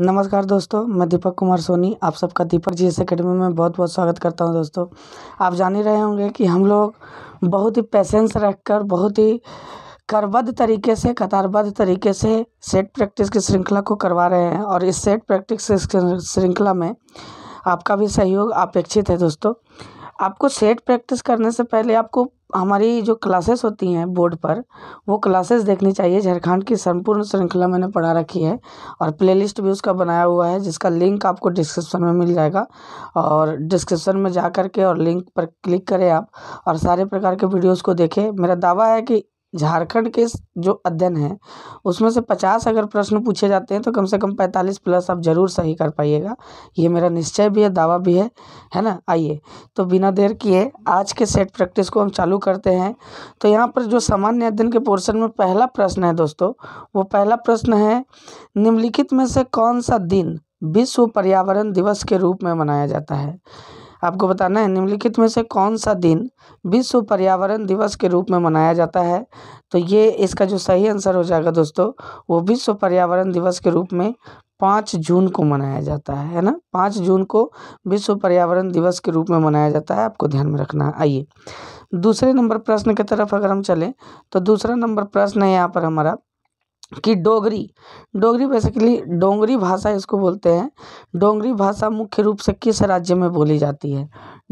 नमस्कार दोस्तों मैं दीपक कुमार सोनी आप सबका दीपक जी एस अकेडमी में बहुत बहुत स्वागत करता हूं दोस्तों आप जान ही रहे होंगे कि हम लोग बहुत ही पेशेंस रखकर बहुत ही करबद्ध तरीके से कतारबद्ध तरीके से सेट प्रैक्टिस की श्रृंखला को करवा रहे हैं और इस सेट प्रैक्टिस श्रृंखला में आपका भी सहयोग अपेक्षित है दोस्तों आपको सेट प्रैक्टिस करने से पहले आपको हमारी जो क्लासेस होती हैं बोर्ड पर वो क्लासेस देखनी चाहिए झारखंड की संपूर्ण श्रृंखला मैंने पढ़ा रखी है और प्लेलिस्ट भी उसका बनाया हुआ है जिसका लिंक आपको डिस्क्रिप्शन में मिल जाएगा और डिस्क्रिप्शन में जा कर के और लिंक पर क्लिक करें आप और सारे प्रकार के वीडियोज़ को देखें मेरा दावा है कि झारखंड के जो अध्ययन है उसमें से पचास अगर प्रश्न पूछे जाते हैं तो कम से कम पैंतालीस प्लस आप ज़रूर सही कर पाइएगा ये मेरा निश्चय भी है दावा भी है है ना आइए तो बिना देर किए आज के सेट प्रैक्टिस को हम चालू करते हैं तो यहाँ पर जो सामान्य अध्ययन के पोर्शन में पहला प्रश्न है दोस्तों वो पहला प्रश्न है निम्नलिखित में से कौन सा दिन विश्व पर्यावरण दिवस के रूप में मनाया जाता है आपको बताना है निम्नलिखित में से कौन सा दिन विश्व पर्यावरण दिवस के रूप में मनाया जाता है तो ये इसका जो सही आंसर हो जाएगा दोस्तों वो विश्व पर्यावरण दिवस के रूप में पाँच जून को मनाया जाता है है ना पाँच जून को विश्व पर्यावरण दिवस के रूप में मनाया जाता है आपको ध्यान में रखना आइए दूसरे नंबर प्रश्न की तरफ अगर हम चलें तो दूसरा नंबर प्रश्न है यहाँ पर हमारा कि डोगरी डोगरी बेसिकली डोंगरी भाषा इसको बोलते हैं डोंगरी भाषा मुख्य रूप से किस राज्य में बोली जाती है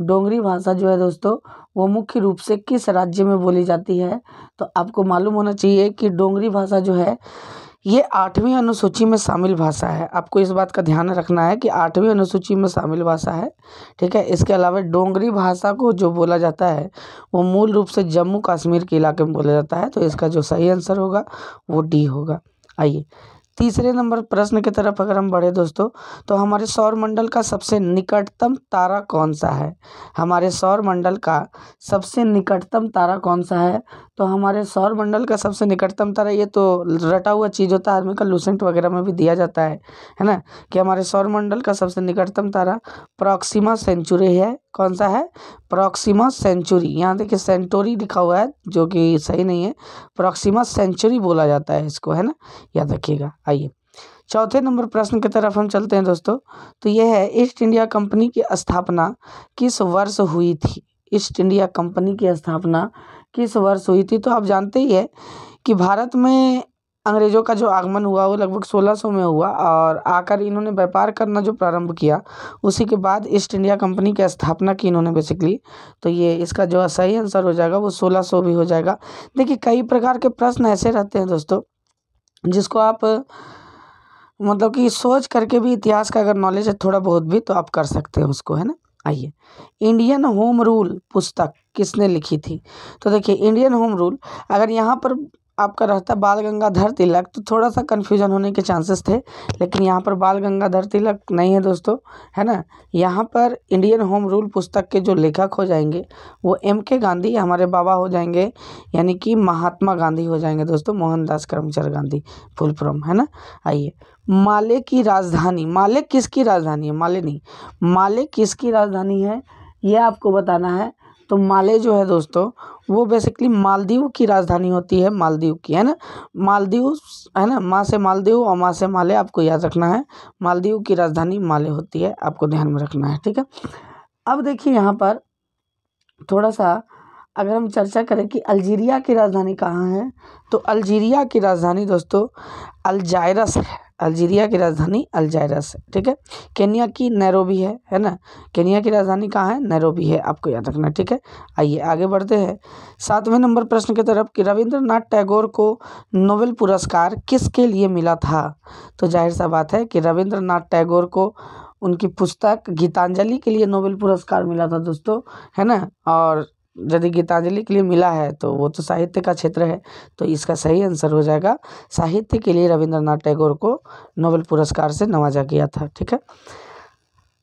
डोंगरी भाषा जो है दोस्तों वो मुख्य रूप से किस राज्य में बोली जाती है तो आपको मालूम होना चाहिए कि डोंगरी भाषा जो है ये आठवीं अनुसूची में शामिल भाषा है आपको इस बात का ध्यान रखना है कि आठवीं अनुसूची में शामिल भाषा है ठीक है इसके अलावा डोंगरी भाषा को जो बोला जाता है वो मूल रूप से जम्मू कश्मीर के इलाके में बोला जाता है तो इसका जो सही आंसर होगा वो डी होगा आइए तीसरे नंबर प्रश्न की तरफ अगर हम बढ़े दोस्तों तो हमारे सौर मंडल का सबसे निकटतम तारा कौन सा है हमारे सौर मंडल का सबसे निकटतम तारा कौन सा है तो हमारे सौर मंडल का सबसे निकटतम तारा ये तो रटा हुआ चीज़ होता है आदमी का लूसेंट वगैरह में भी दिया जाता है है ना कि हमारे सौर मंडल का सबसे निकटतम तारा प्रॉक्सिमा सेंचुरी है कौन सा है प्रॉक्सिमा सेंचुरी यहाँ देखिए सेंटोरी लिखा हुआ है जो कि सही नहीं है प्रॉक्सिमा सेंचुरी बोला जाता है इसको है ना याद रखिएगा आइए चौथे नंबर प्रश्न की तरफ हम चलते हैं दोस्तों तो यह है ईस्ट इंडिया कंपनी की स्थापना किस वर्ष हुई थी ईस्ट इंडिया कंपनी की स्थापना किस वर्ष हुई थी तो आप जानते ही है कि भारत में अंग्रेज़ों का जो आगमन हुआ वो लगभग सोलह सौ में हुआ और आकर इन्होंने व्यापार करना जो प्रारंभ किया उसी के बाद ईस्ट इंडिया कंपनी की स्थापना की इन्होंने बेसिकली तो ये इसका जो सही आंसर हो जाएगा वो सोलह सौ भी हो जाएगा देखिए कई प्रकार के प्रश्न ऐसे रहते हैं दोस्तों जिसको आप मतलब कि सोच करके भी इतिहास का अगर नॉलेज है थोड़ा बहुत भी तो आप कर सकते हैं उसको है ना आइए इंडियन होम रूल पुस्तक किसने लिखी थी तो देखिए इंडियन होम रूल अगर यहाँ पर आपका रहता बाल गंगाधर तिलक तो थोड़ा सा कन्फ्यूजन होने के चांसेस थे लेकिन यहाँ पर बाल गंगाधर तिलक नहीं है दोस्तों है ना यहाँ पर इंडियन होम रूल पुस्तक के जो लेखक हो जाएंगे वो एम के गांधी हमारे बाबा हो जाएंगे यानी कि महात्मा गांधी हो जाएंगे दोस्तों मोहनदास करमचंद गांधी फुल फ्रॉम है ना आइए माले की राजधानी माले किसकी राजधानी है माले नहीं माले किसकी राजधानी है यह आपको बताना है तो माले जो है दोस्तों वो बेसिकली मालदीव की राजधानी होती है मालदीव की है ना मालदीव है ना माँ से मालदीव और माँ से माले आपको याद रखना है मालदीव की राजधानी माले होती है आपको ध्यान में रखना है ठीक है अब देखिए यहाँ पर थोड़ा सा अगर हम चर्चा करें कि अल्जीरिया की राजधानी कहाँ है तो अल्जीरिया की राजधानी दोस्तों अलजायरस है अल्जीरिया की राजधानी अलजायरस है ठीक है केन्या की नैरोबी है है ना केनिया की राजधानी कहाँ है नैरोबी है आपको याद रखना ठीक है आइए आगे बढ़ते हैं सातवें नंबर प्रश्न की तरफ कि रविंद्रनाथ टैगोर को नोबेल पुरस्कार किसके लिए मिला था तो जाहिर सा बात है कि रविंद्रनाथ टैगोर को उनकी पुस्तक गीतांजलि के लिए नोबेल पुरस्कार मिला था दोस्तों है ना और यदि गीतांजलि के लिए मिला है तो वो तो साहित्य का क्षेत्र है तो इसका सही आंसर हो जाएगा साहित्य के लिए रविंद्रनाथ टैगोर को नोबेल पुरस्कार से नवाजा गया था ठीक है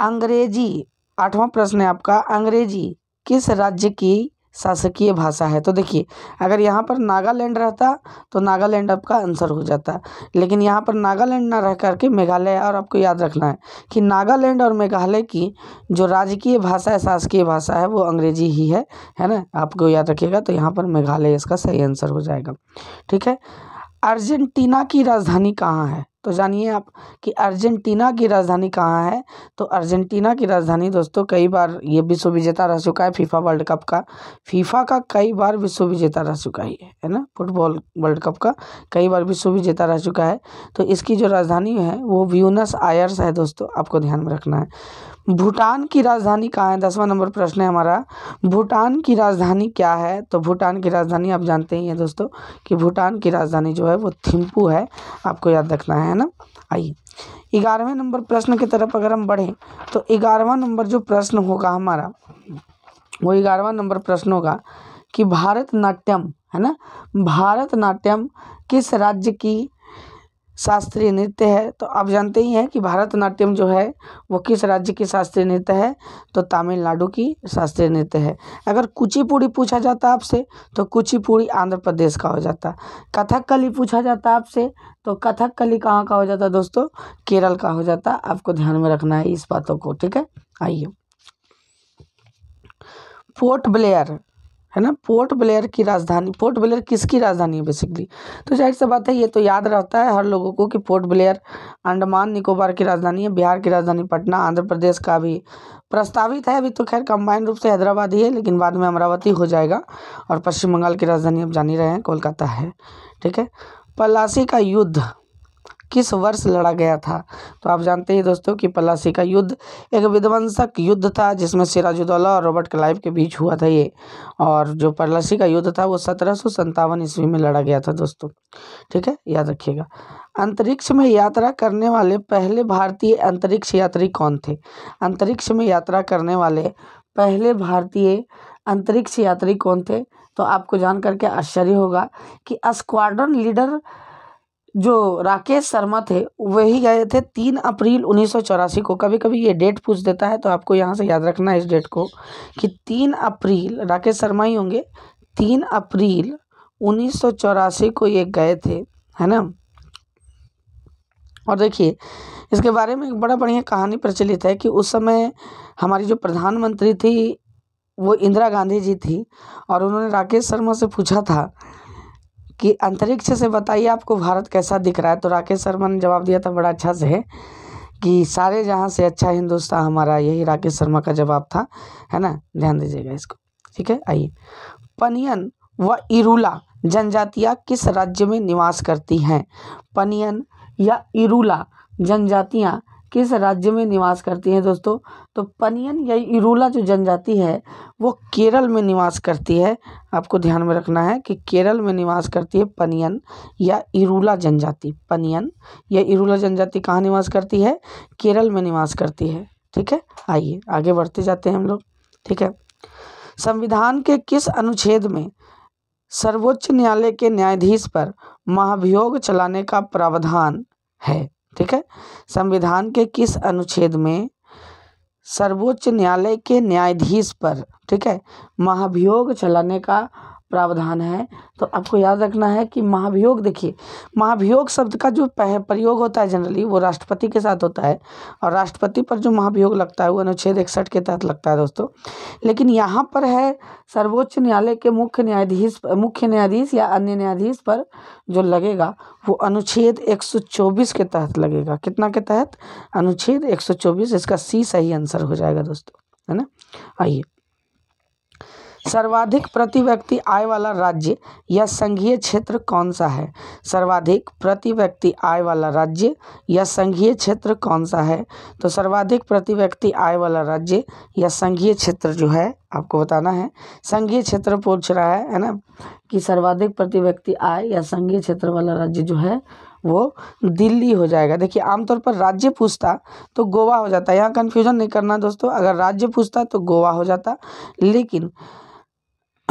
अंग्रेजी आठवां प्रश्न है आपका अंग्रेजी किस राज्य की शासकीय भाषा है तो देखिए अगर यहाँ पर नागालैंड रहता तो नागालैंड आपका आंसर हो जाता लेकिन यहाँ पर नागालैंड ना रह करके मेघालय और आपको याद रखना है कि नागालैंड और मेघालय की जो राजकीय भाषा है शासकीय भाषा है वो अंग्रेजी ही है है ना आपको याद रखिएगा तो यहाँ पर मेघालय इसका सही आंसर हो जाएगा ठीक है अर्जेंटीना की राजधानी कहाँ है तो जानिए आप कि अर्जेंटीना की राजधानी कहाँ है तो अर्जेंटीना की राजधानी दोस्तों कई बार ये विश्व विजेता रह चुका है फीफा वर्ल्ड कप का फीफा का कई बार विश्व विजेता रह चुका ही है है ना फुटबॉल वर्ल्ड कप का कई बार विश्व विजेता रह चुका है तो इसकी जो राजधानी है वो व्यूनस आयर्स है दोस्तों आपको ध्यान में रखना है भूटान की राजधानी कहाँ है दसवां नंबर प्रश्न है हमारा भूटान की राजधानी क्या है तो भूटान की राजधानी आप जानते ही हैं दोस्तों कि भूटान की राजधानी जो है वो थिम्पू है आपको याद रखना है ना आइए ग्यारहवें नंबर प्रश्न की तरफ अगर हम बढ़ें तो ग्यारहवा नंबर जो प्रश्न होगा हमारा वो ग्यारहवा नंबर प्रश्न होगा कि भारतनाट्यम है ना भारतनाट्यम किस राज्य की शास्त्रीय नृत्य है तो आप जानते ही हैं कि भरतनाट्यम जो है वो किस राज्य की शास्त्रीय नृत्य है तो तमिलनाडु की शास्त्रीय नृत्य है अगर कुचिपुड़ी पूछा जाता आपसे तो कुचिपुड़ी आंध्र प्रदेश का हो जाता कथकली पूछा जाता आपसे तो कथकली कहाँ का हो जाता दोस्तों केरल का हो जाता आपको ध्यान में रखना है इस बातों को ठीक है आइए पोर्ट ब्लेयर है ना पोर्ट ब्लेयर की राजधानी पोर्ट ब्लेयर किसकी राजधानी है बेसिकली तो जाहिर सी बात है ये तो याद रहता है हर लोगों को कि पोर्ट ब्लेयर अंडमान निकोबार की राजधानी है बिहार की राजधानी पटना आंध्र प्रदेश का भी प्रस्तावित है अभी तो खैर कंबाइंड रूप से हैदराबाद ही है लेकिन बाद में अमरावती हो जाएगा और पश्चिम बंगाल की राजधानी अब जान ही रहे हैं कोलकाता है ठीक है पलासी का युद्ध किस वर्ष लड़ा गया था तो आप जानते हैं दोस्तों कि पलासी का युद्ध एक विध्वंसक युद्ध था जिसमें सिराजुद्दौला और रॉबर्ट क्लाइव के बीच हुआ था ये और जो पलासी का युद्ध था वो सत्रह सौ ईस्वी में लड़ा गया था दोस्तों ठीक है याद रखिएगा अंतरिक्ष में यात्रा करने वाले पहले भारतीय अंतरिक्ष यात्री कौन थे अंतरिक्ष में यात्रा करने वाले पहले भारतीय अंतरिक्ष यात्री कौन थे तो आपको जान करके आश्चर्य होगा कि स्क्वाड्रन लीडर जो राकेश शर्मा थे वही गए थे तीन अप्रैल उन्नीस को कभी कभी ये डेट पूछ देता है तो आपको यहाँ से याद रखना है इस डेट को कि तीन अप्रैल राकेश शर्मा ही होंगे तीन अप्रैल उन्नीस को ये गए थे है ना और देखिए इसके बारे में एक बड़ा बढ़िया कहानी प्रचलित है कि उस समय हमारी जो प्रधानमंत्री थी वो इंदिरा गांधी जी थी और उन्होंने राकेश शर्मा से पूछा था कि अंतरिक्ष से बताइए आपको भारत कैसा दिख रहा है तो राकेश शर्मा ने जवाब दिया था बड़ा अच्छा से है कि सारे जहाँ से अच्छा हिंदुस्तान हमारा यही राकेश शर्मा का जवाब था है ना ध्यान दीजिएगा इसको ठीक है आइए पनियन व इरूला जनजातियाँ किस राज्य में निवास करती हैं पनियन या इरूला जनजातियाँ किस राज्य में निवास करती हैं दोस्तों तो पनियन या इरूला जो जनजाति है वो केरल में निवास करती है आपको ध्यान में रखना है कि केरल में निवास करती है पनियन या इरूला जनजाति पनियन या इरूला जनजाति कहाँ निवास करती है केरल में निवास करती है ठीक है आइए आगे बढ़ते जाते हैं हम लोग ठीक है संविधान के किस अनुच्छेद में सर्वोच्च न्यायालय के न्यायाधीश पर महाभियोग चलाने का प्रावधान है ठीक है संविधान के किस अनुच्छेद में सर्वोच्च न्यायालय के न्यायाधीश पर ठीक है महाभियोग चलाने का प्रावधान है तो आपको याद रखना है कि महाभियोग देखिए महाभियोग शब्द का जो प्रयोग होता है जनरली वो राष्ट्रपति के साथ होता है और राष्ट्रपति पर जो महाभियोग लगता है वो अनुच्छेद इकसठ के तहत लगता है दोस्तों लेकिन यहाँ पर है सर्वोच्च न्यायालय के मुख्य न्यायाधीश मुख्य न्यायाधीश या अन्य न्यायाधीश पर जो लगेगा वो अनुच्छेद एक के तहत लगेगा कितना के तहत अनुच्छेद एक इसका सी सही आंसर हो जाएगा दोस्तों है ना आइए सर्वाधिक प्रति व्यक्ति आय वाला राज्य या संघीय क्षेत्र कौन सा है सर्वाधिक प्रति व्यक्ति आय वाला राज्य या संघीय क्षेत्र कौन सा है तो सर्वाधिक प्रति व्यक्ति आय वाला राज्य या संघीय क्षेत्र जो है आपको बताना है संघीय क्षेत्र पूछ रहा है है ना कि सर्वाधिक प्रति व्यक्ति आय या संघीय क्षेत्र वाला राज्य जो है वो दिल्ली हो जाएगा देखिए आमतौर पर राज्य पूछता तो गोवा हो जाता है यहाँ कन्फ्यूजन नहीं करना दोस्तों अगर राज्य पूछता तो गोवा हो जाता लेकिन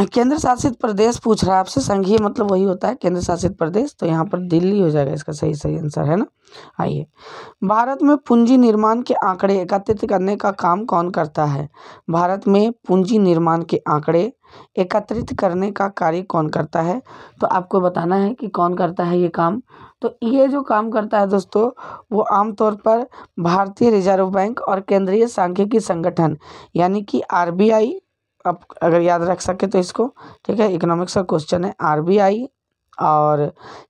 केंद्र शासित प्रदेश पूछ रहा है आपसे संघीय मतलब वही होता है केंद्र शासित प्रदेश तो यहाँ पर दिल्ली हो जाएगा इसका सही सही आंसर है ना आइए भारत में पूंजी निर्माण के आंकड़े एकत्रित करने का काम कौन करता है भारत में पूंजी निर्माण के आंकड़े एकत्रित करने का कार्य कौन करता है तो आपको बताना है कि कौन करता है ये काम तो ये जो काम करता है दोस्तों वो आमतौर पर भारतीय रिजर्व बैंक और केंद्रीय सांख्यिकी संगठन यानी कि आरबीआई आप अगर याद रख सके तो इसको ठीक है इकोनॉमिक्स का क्वेश्चन है आरबीआई और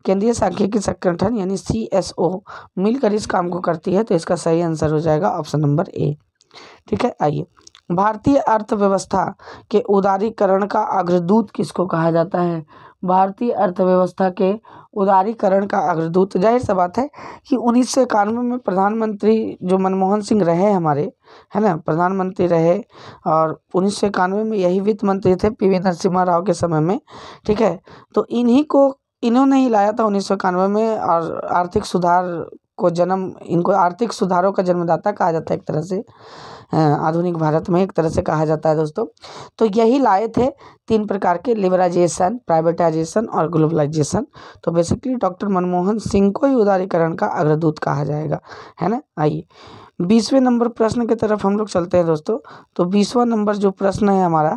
केंद्रीय सांख्यिकी संगठन यानी सी एस ओ मिलकर इस काम को करती है तो इसका सही आंसर हो जाएगा ऑप्शन नंबर ए ठीक है आइए भारतीय अर्थव्यवस्था के उदारीकरण का अग्रदूत किसको कहा जाता है भारतीय अर्थव्यवस्था के उदारीकरण का अग्रदूत जाहिर सी बात है कि उन्नीस सौ इक्यानवे में प्रधानमंत्री जो मनमोहन सिंह रहे हमारे है ना प्रधानमंत्री रहे और उन्नीस सौ इक्यानवे में यही वित्त मंत्री थे पी वी नरसिम्हा राव के समय में ठीक है तो इन्हीं को इन्होंने ही लाया था उन्नीस सौ इक्यानवे में और आर्थिक सुधार को जन्म इनको आर्थिक सुधारों का जन्मदाता कहा जाता है एक तरह से आधुनिक भारत में एक तरह से कहा जाता है दोस्तों तो यही लाए थे तीन प्रकार के लिबराइजेशन प्राइवेटाइजेशन और ग्लोबलाइजेशन तो बेसिकली डॉक्टर मनमोहन सिंह को ही उदारीकरण का अग्रदूत कहा जाएगा है ना आइए बीसवें नंबर प्रश्न की तरफ हम लोग चलते हैं दोस्तों तो बीसवा नंबर जो प्रश्न है हमारा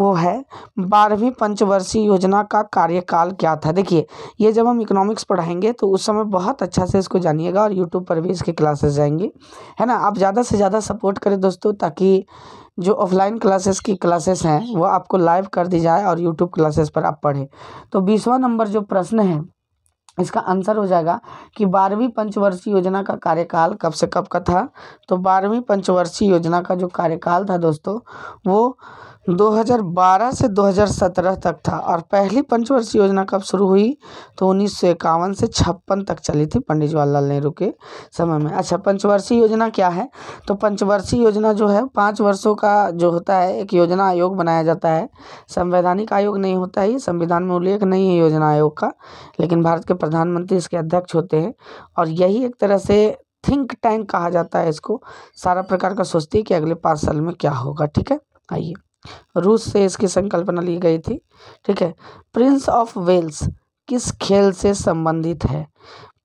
वो है बारहवीं पंचवर्षीय योजना का कार्यकाल क्या था देखिए ये जब हम इकोनॉमिक्स पढ़ाएंगे तो उस समय बहुत अच्छा से इसको जानिएगा और यूट्यूब पर भी इसके क्लासेस जाएंगी है ना आप ज़्यादा से ज़्यादा सपोर्ट करें दोस्तों ताकि जो ऑफलाइन क्लासेस की क्लासेस हैं वो आपको लाइव कर दी जाए और यूट्यूब क्लासेस पर आप पढ़ें तो बीसवा नंबर जो प्रश्न है इसका आंसर हो जाएगा कि बारहवीं पंचवर्षीय योजना का कार्यकाल कब से कब का था तो बारहवीं पंचवर्षीय योजना का जो कार्यकाल था दोस्तों वो 2012 से 2017 तक था और पहली पंचवर्षीय योजना कब शुरू हुई तो उन्नीस सौ इक्यावन से छप्पन तक चली थी पंडित जवाहरलाल नेहरू के समय में अच्छा पंचवर्षीय योजना क्या है तो पंचवर्षीय योजना जो है पाँच वर्षों का जो होता है एक योजना आयोग बनाया जाता है संवैधानिक आयोग नहीं होता है संविधान में उल्लेख नहीं है योजना आयोग का लेकिन भारत के प्रधानमंत्री इसके अध्यक्ष होते हैं और यही एक तरह से थिंक टैंक कहा जाता है इसको सारा प्रकार का सोचती है कि अगले पाँच साल में क्या होगा ठीक है आइए रूस से इसकी संकल्पना ली गई थी ठीक है प्रिंस ऑफ वेल्स किस खेल से संबंधित है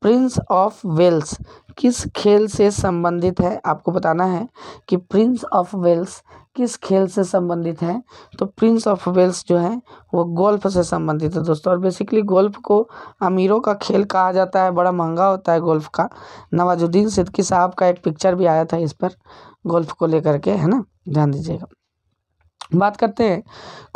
प्रिंस ऑफ वेल्स किस खेल से संबंधित है आपको बताना है कि प्रिंस ऑफ वेल्स किस खेल से संबंधित है तो प्रिंस ऑफ वेल्स जो है वो गोल्फ से संबंधित है दोस्तों और बेसिकली गोल्फ को अमीरों का खेल कहा जाता है बड़ा महंगा होता है गोल्फ का नवाजुद्दीन सिद्दकी साहब का एक पिक्चर भी आया था इस पर गोल्फ को लेकर के है ना ध्यान दीजिएगा बात करते हैं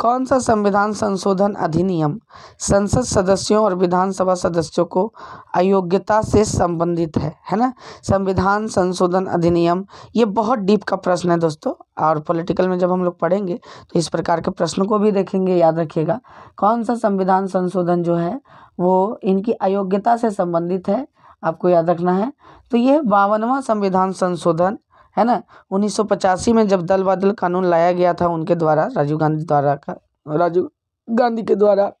कौन सा संविधान संशोधन अधिनियम संसद सदस्यों और विधानसभा सदस्यों को अयोग्यता से संबंधित है है ना संविधान संशोधन अधिनियम ये बहुत डीप का प्रश्न है दोस्तों और पॉलिटिकल में जब हम लोग पढ़ेंगे तो इस प्रकार के प्रश्नों को भी देखेंगे याद रखिएगा कौन सा संविधान संशोधन जो है वो इनकी अयोग्यता से संबंधित है आपको याद रखना है तो ये बावनवा संविधान संशोधन है ना उन्नीस सौ में जब दल बदल कानून लाया गया था उनके द्वारा राजीव गांधी द्वारा का राजीव गांधी के द्वारा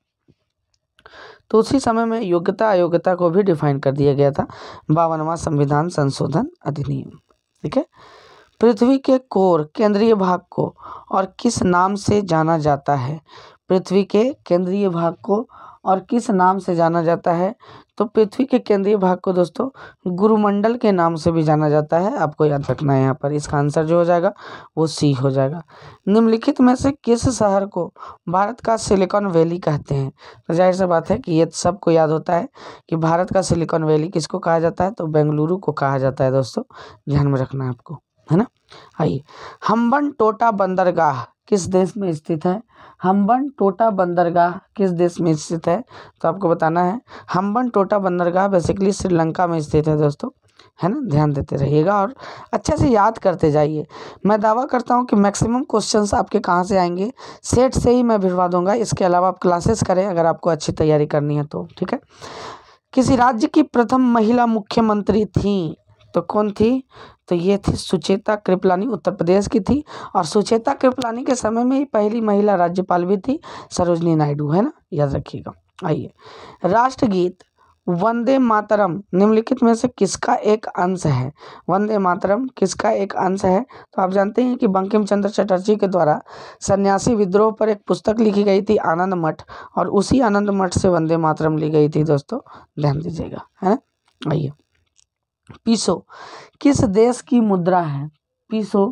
तो उसी समय में योग्यता अयोग्यता को भी डिफाइन कर दिया गया था बावनवा संविधान संशोधन अधिनियम ठीक है पृथ्वी के कोर केंद्रीय भाग को और किस नाम से जाना जाता है पृथ्वी के केंद्रीय भाग को और किस नाम से जाना जाता है तो पृथ्वी के केंद्रीय भाग को दोस्तों गुरुमंडल के नाम से भी जाना जाता है आपको याद रखना है यहाँ पर इसका आंसर जो हो जाएगा वो सी हो जाएगा निम्नलिखित में से किस शहर को भारत का सिलिकॉन वैली कहते हैं तो जाहिर सी बात है कि ये सबको याद होता है कि भारत का सिलिकॉन वैली किसको कहा जाता है तो बेंगलुरु को कहा जाता है दोस्तों ध्यान में रखना है आपको है ना आइए हम्बन टोटा बंदरगाह किस देश में स्थित है हम्बन टोटा बंदरगाह किस देश में स्थित है तो आपको बताना है हम्बन टोटा बंदरगाह बेसिकली श्रीलंका में स्थित है दोस्तों है ना ध्यान देते रहिएगा और अच्छे से याद करते जाइए मैं दावा करता हूँ कि मैक्सिमम क्वेश्चंस आपके कहाँ से आएंगे सेट से ही मैं भिजवा दूंगा इसके अलावा आप क्लासेस करें अगर आपको अच्छी तैयारी करनी है तो ठीक है किसी राज्य की प्रथम महिला मुख्यमंत्री थी तो कौन थी तो ये थी सुचेता कृपलानी उत्तर प्रदेश की थी और सुचेता कृपलानी के समय में ही पहली महिला राज्यपाल भी थी सरोजनी नायडू है ना याद रखिएगा आइए राष्ट्रगीत वंदे मातरम निम्नलिखित में से किसका एक अंश है वंदे मातरम किसका एक अंश है तो आप जानते हैं कि बंकिम चंद्र चटर्जी के द्वारा सन्यासी विद्रोह पर एक पुस्तक लिखी गई थी आनंद मठ और उसी आनंद मठ से वंदे मातरम ली गई थी दोस्तों ध्यान दीजिएगा है ना आइए पीसो किस देश की मुद्रा है पीसो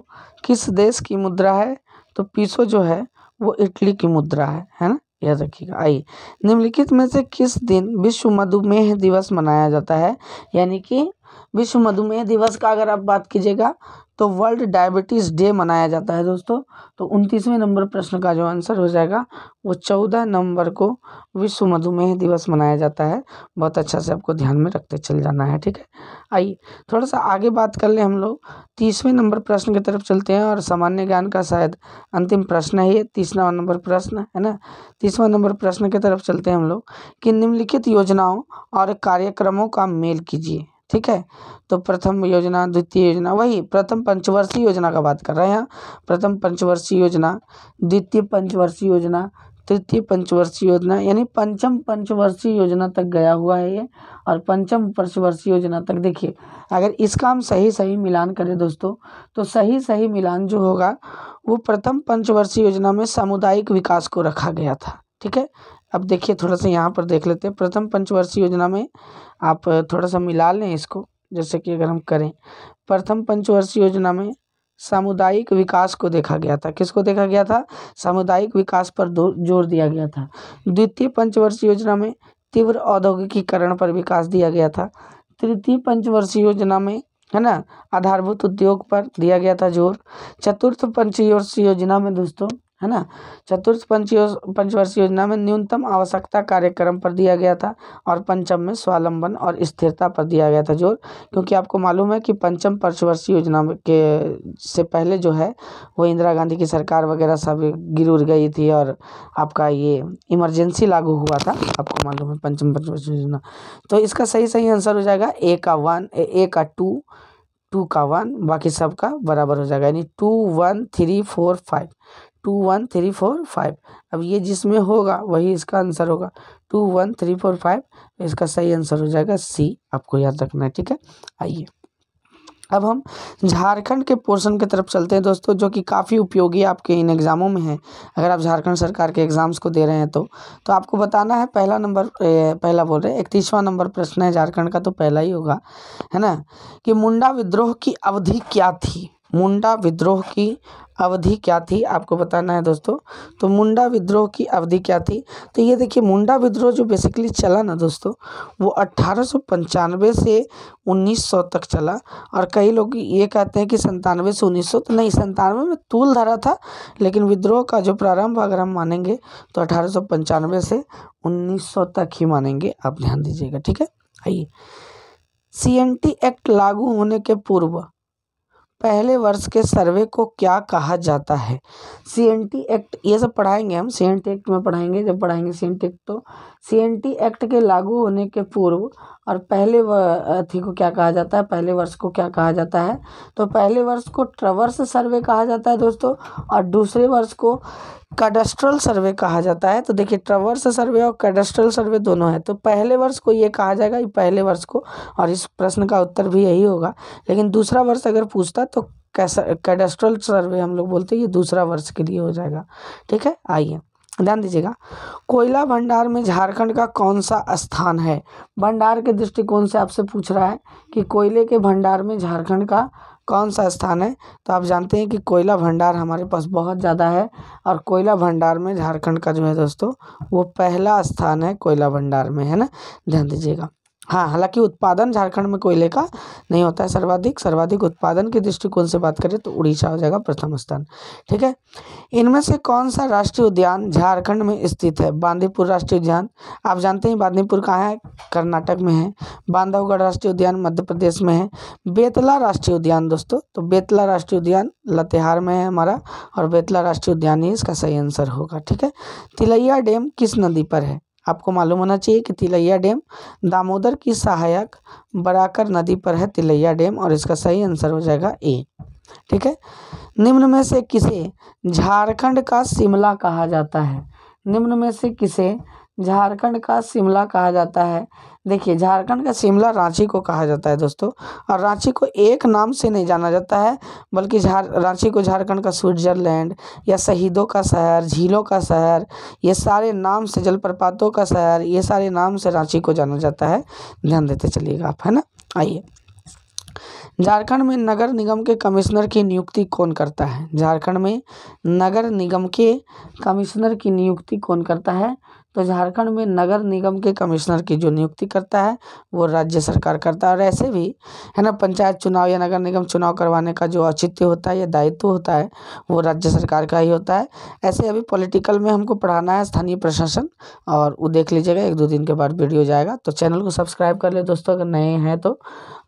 किस देश की मुद्रा है तो पीसो जो है वो इटली की मुद्रा है है ना याद रखिएगा आइए निम्नलिखित में से किस दिन विश्व मधुमेह दिवस मनाया जाता है यानी कि विश्व मधुमेह दिवस का अगर आप बात कीजिएगा तो वर्ल्ड डायबिटीज़ डे मनाया जाता है दोस्तों तो उनतीसवें नंबर प्रश्न का जो आंसर हो जाएगा वो चौदह नवंबर को विश्व मधुमेह दिवस मनाया जाता है बहुत अच्छा से आपको ध्यान में रखते चल जाना है ठीक है आइए थोड़ा सा आगे बात कर लें हम लोग तीसवें नंबर प्रश्न की तरफ चलते हैं और सामान्य ज्ञान का शायद अंतिम प्रश्न है ये तीसरा नंबर प्रश्न है ना तीसवा नंबर प्रश्न की तरफ चलते हैं हम लोग कि निम्नलिखित योजनाओं और कार्यक्रमों का मेल कीजिए ठीक है तो प्रथम योजना द्वितीय योजना वही प्रथम पंचवर्षीय योजना का बात कर रहे हैं प्रथम पंचवर्षीय योजना द्वितीय पंचवर्षीय योजना तृतीय पंचवर्षीय योजना यानी पंचम पंचवर्षीय योजना तक गया हुआ है ये और पंचम पंचवर्षीय योजना तक देखिए अगर इसका हम सही सही मिलान करें दोस्तों तो सही सही मिलान जो होगा वो प्रथम पंचवर्षीय योजना में सामुदायिक विकास को रखा गया था ठीक है अब देखिए थोड़ा सा यहाँ पर देख लेते हैं प्रथम पंचवर्षीय योजना में आप थोड़ा सा मिला लें इसको जैसे कि अगर हम करें प्रथम पंचवर्षीय योजना में सामुदायिक विकास को देखा गया था किसको देखा गया था सामुदायिक विकास पर जोर दिया गया था द्वितीय पंचवर्षीय योजना में तीव्र औद्योगिकीकरण पर विकास दिया गया था तृतीय पंचवर्षीय योजना में है ना आधारभूत उद्योग पर दिया गया था जोर चतुर्थ पंचवर्षीय योजना में दोस्तों है ना चतुर्थ पंच पंचवर्षीय योजना में न्यूनतम आवश्यकता कार्यक्रम पर दिया गया था और पंचम में स्वालंबन और स्थिरता पर दिया गया था जोर क्योंकि आपको मालूम है कि पंचम पंचवर्षीय योजना के से पहले जो है वो इंदिरा गांधी की सरकार वगैरह सब गिर उड़ गई थी और आपका ये इमरजेंसी लागू हुआ था आपको मालूम है पंचम पंचवर्षीय योजना तो इसका सही सही आंसर हो जाएगा ए का वन ए का टू टू का वन बाकी सबका बराबर हो जाएगा यानी two one three four five two one three four five अब ये जिसमें होगा वही इसका आंसर होगा two one three four five इसका सही आंसर हो जाएगा सी आपको याद रखना है ठीक है आइए अब हम झारखंड के पोर्शन की तरफ चलते हैं दोस्तों जो कि काफ़ी उपयोगी आपके इन एग्ज़ामों में है अगर आप झारखंड सरकार के एग्ज़ाम्स को दे रहे हैं तो तो आपको बताना है पहला नंबर पहला बोल रहे हैं इकतीसवां नंबर प्रश्न है झारखंड का तो पहला ही होगा है ना कि मुंडा विद्रोह की अवधि क्या थी मुंडा विद्रोह की अवधि क्या थी आपको बताना है दोस्तों तो मुंडा विद्रोह की अवधि क्या थी तो ये देखिए मुंडा विद्रोह जो बेसिकली चला ना दोस्तों वो अट्ठारह से 1900 तक चला और कई लोग ये कहते हैं कि संतानवे से 1900 तो नहीं संतानवे में तूल धरा था लेकिन विद्रोह का जो प्रारंभ अगर हम मानेंगे तो अठारह से उन्नीस तक ही मानेंगे आप ध्यान दीजिएगा ठीक है आइए सी एक्ट लागू होने के पूर्व पहले वर्ष के सर्वे को क्या कहा जाता है सी एन टी एक्ट ये सब पढ़ाएंगे हम सी एन टी एक्ट में पढ़ाएंगे जब पढ़ाएंगे सी एन टी एक्ट तो सी एन टी एक्ट के लागू होने के पूर्व और पहले व अथी को क्या कहा जाता है पहले वर्ष को क्या कहा जाता है तो पहले वर्ष को ट्रवर्स सर्वे कहा जाता है दोस्तों और दूसरे वर्ष को कैडस्ट्रल सर्वे कहा जाता है तो देखिए ट्रवर्स सर्वे और कैडस्ट्रल सर्वे दोनों है तो पहले वर्ष को ये कहा जाएगा ये पहले वर्ष को और इस प्रश्न का उत्तर भी यही होगा लेकिन दूसरा वर्ष अगर पूछता तो कैसा कैडस्ट्रल सर्वे हम लोग बोलते हैं ये दूसरा वर्ष के लिए हो जाएगा ठीक है आइए ध्यान दीजिएगा कोयला भंडार में झारखंड का कौन सा स्थान है भंडार के दृष्टिकोण से आपसे पूछ रहा है कि कोयले के भंडार में झारखंड का कौन सा स्थान है तो आप जानते हैं कि कोयला भंडार हमारे पास बहुत ज़्यादा है और कोयला भंडार में झारखंड का जो है दोस्तों वो पहला स्थान है कोयला भंडार में है ना ध्यान दीजिएगा हाँ हालांकि उत्पादन झारखंड में कोयले का नहीं होता है सर्वाधिक सर्वाधिक उत्पादन के दृष्टिकोण से बात करें तो उड़ीसा हो जाएगा प्रथम स्थान ठीक है इनमें से कौन सा राष्ट्रीय उद्यान झारखंड में स्थित है बांदीपुर राष्ट्रीय उद्यान आप जानते हैं बांदीपुर कहाँ है कर्नाटक में है बांधवगढ़ राष्ट्रीय उद्यान मध्य प्रदेश में है बेतला राष्ट्रीय उद्यान दोस्तों तो बेतला राष्ट्रीय उद्यान लतेहार में है हमारा और बेतला राष्ट्रीय उद्यान ही इसका सही आंसर होगा ठीक है तिलैया डैम किस नदी पर है आपको मालूम होना चाहिए कि तिलैया डैम दामोदर की सहायक बराकर नदी पर है तिलैया डैम और इसका सही आंसर हो जाएगा ए ठीक है निम्न में से किसे झारखंड का शिमला कहा जाता है निम्न में से किसे झारखंड का शिमला कहा जाता है देखिए झारखंड का शिमला रांची को कहा जाता है दोस्तों और रांची को एक नाम से नहीं जाना जाता है बल्कि झार रांची को झारखंड का स्विट्जरलैंड या शहीदों का शहर झीलों का शहर ये सारे नाम से जलप्रपातों का शहर ये सारे नाम से रांची को जाना जाता है ध्यान देते चलिएगा आप है ना आइए झारखंड में नगर निगम के कमिश्नर की नियुक्ति कौन करता है झारखंड में नगर निगम के कमिश्नर की नियुक्ति कौन करता है तो झारखंड में नगर निगम के कमिश्नर की जो नियुक्ति करता है वो राज्य सरकार करता है और ऐसे भी है ना पंचायत चुनाव या नगर निगम चुनाव करवाने का जो औचित्य होता है या दायित्व होता है वो राज्य सरकार का ही होता है ऐसे अभी पॉलिटिकल में हमको पढ़ाना है स्थानीय प्रशासन और वो देख लीजिएगा एक दो दिन के बाद वीडियो जाएगा तो चैनल को सब्सक्राइब कर ले दोस्तों अगर नए हैं तो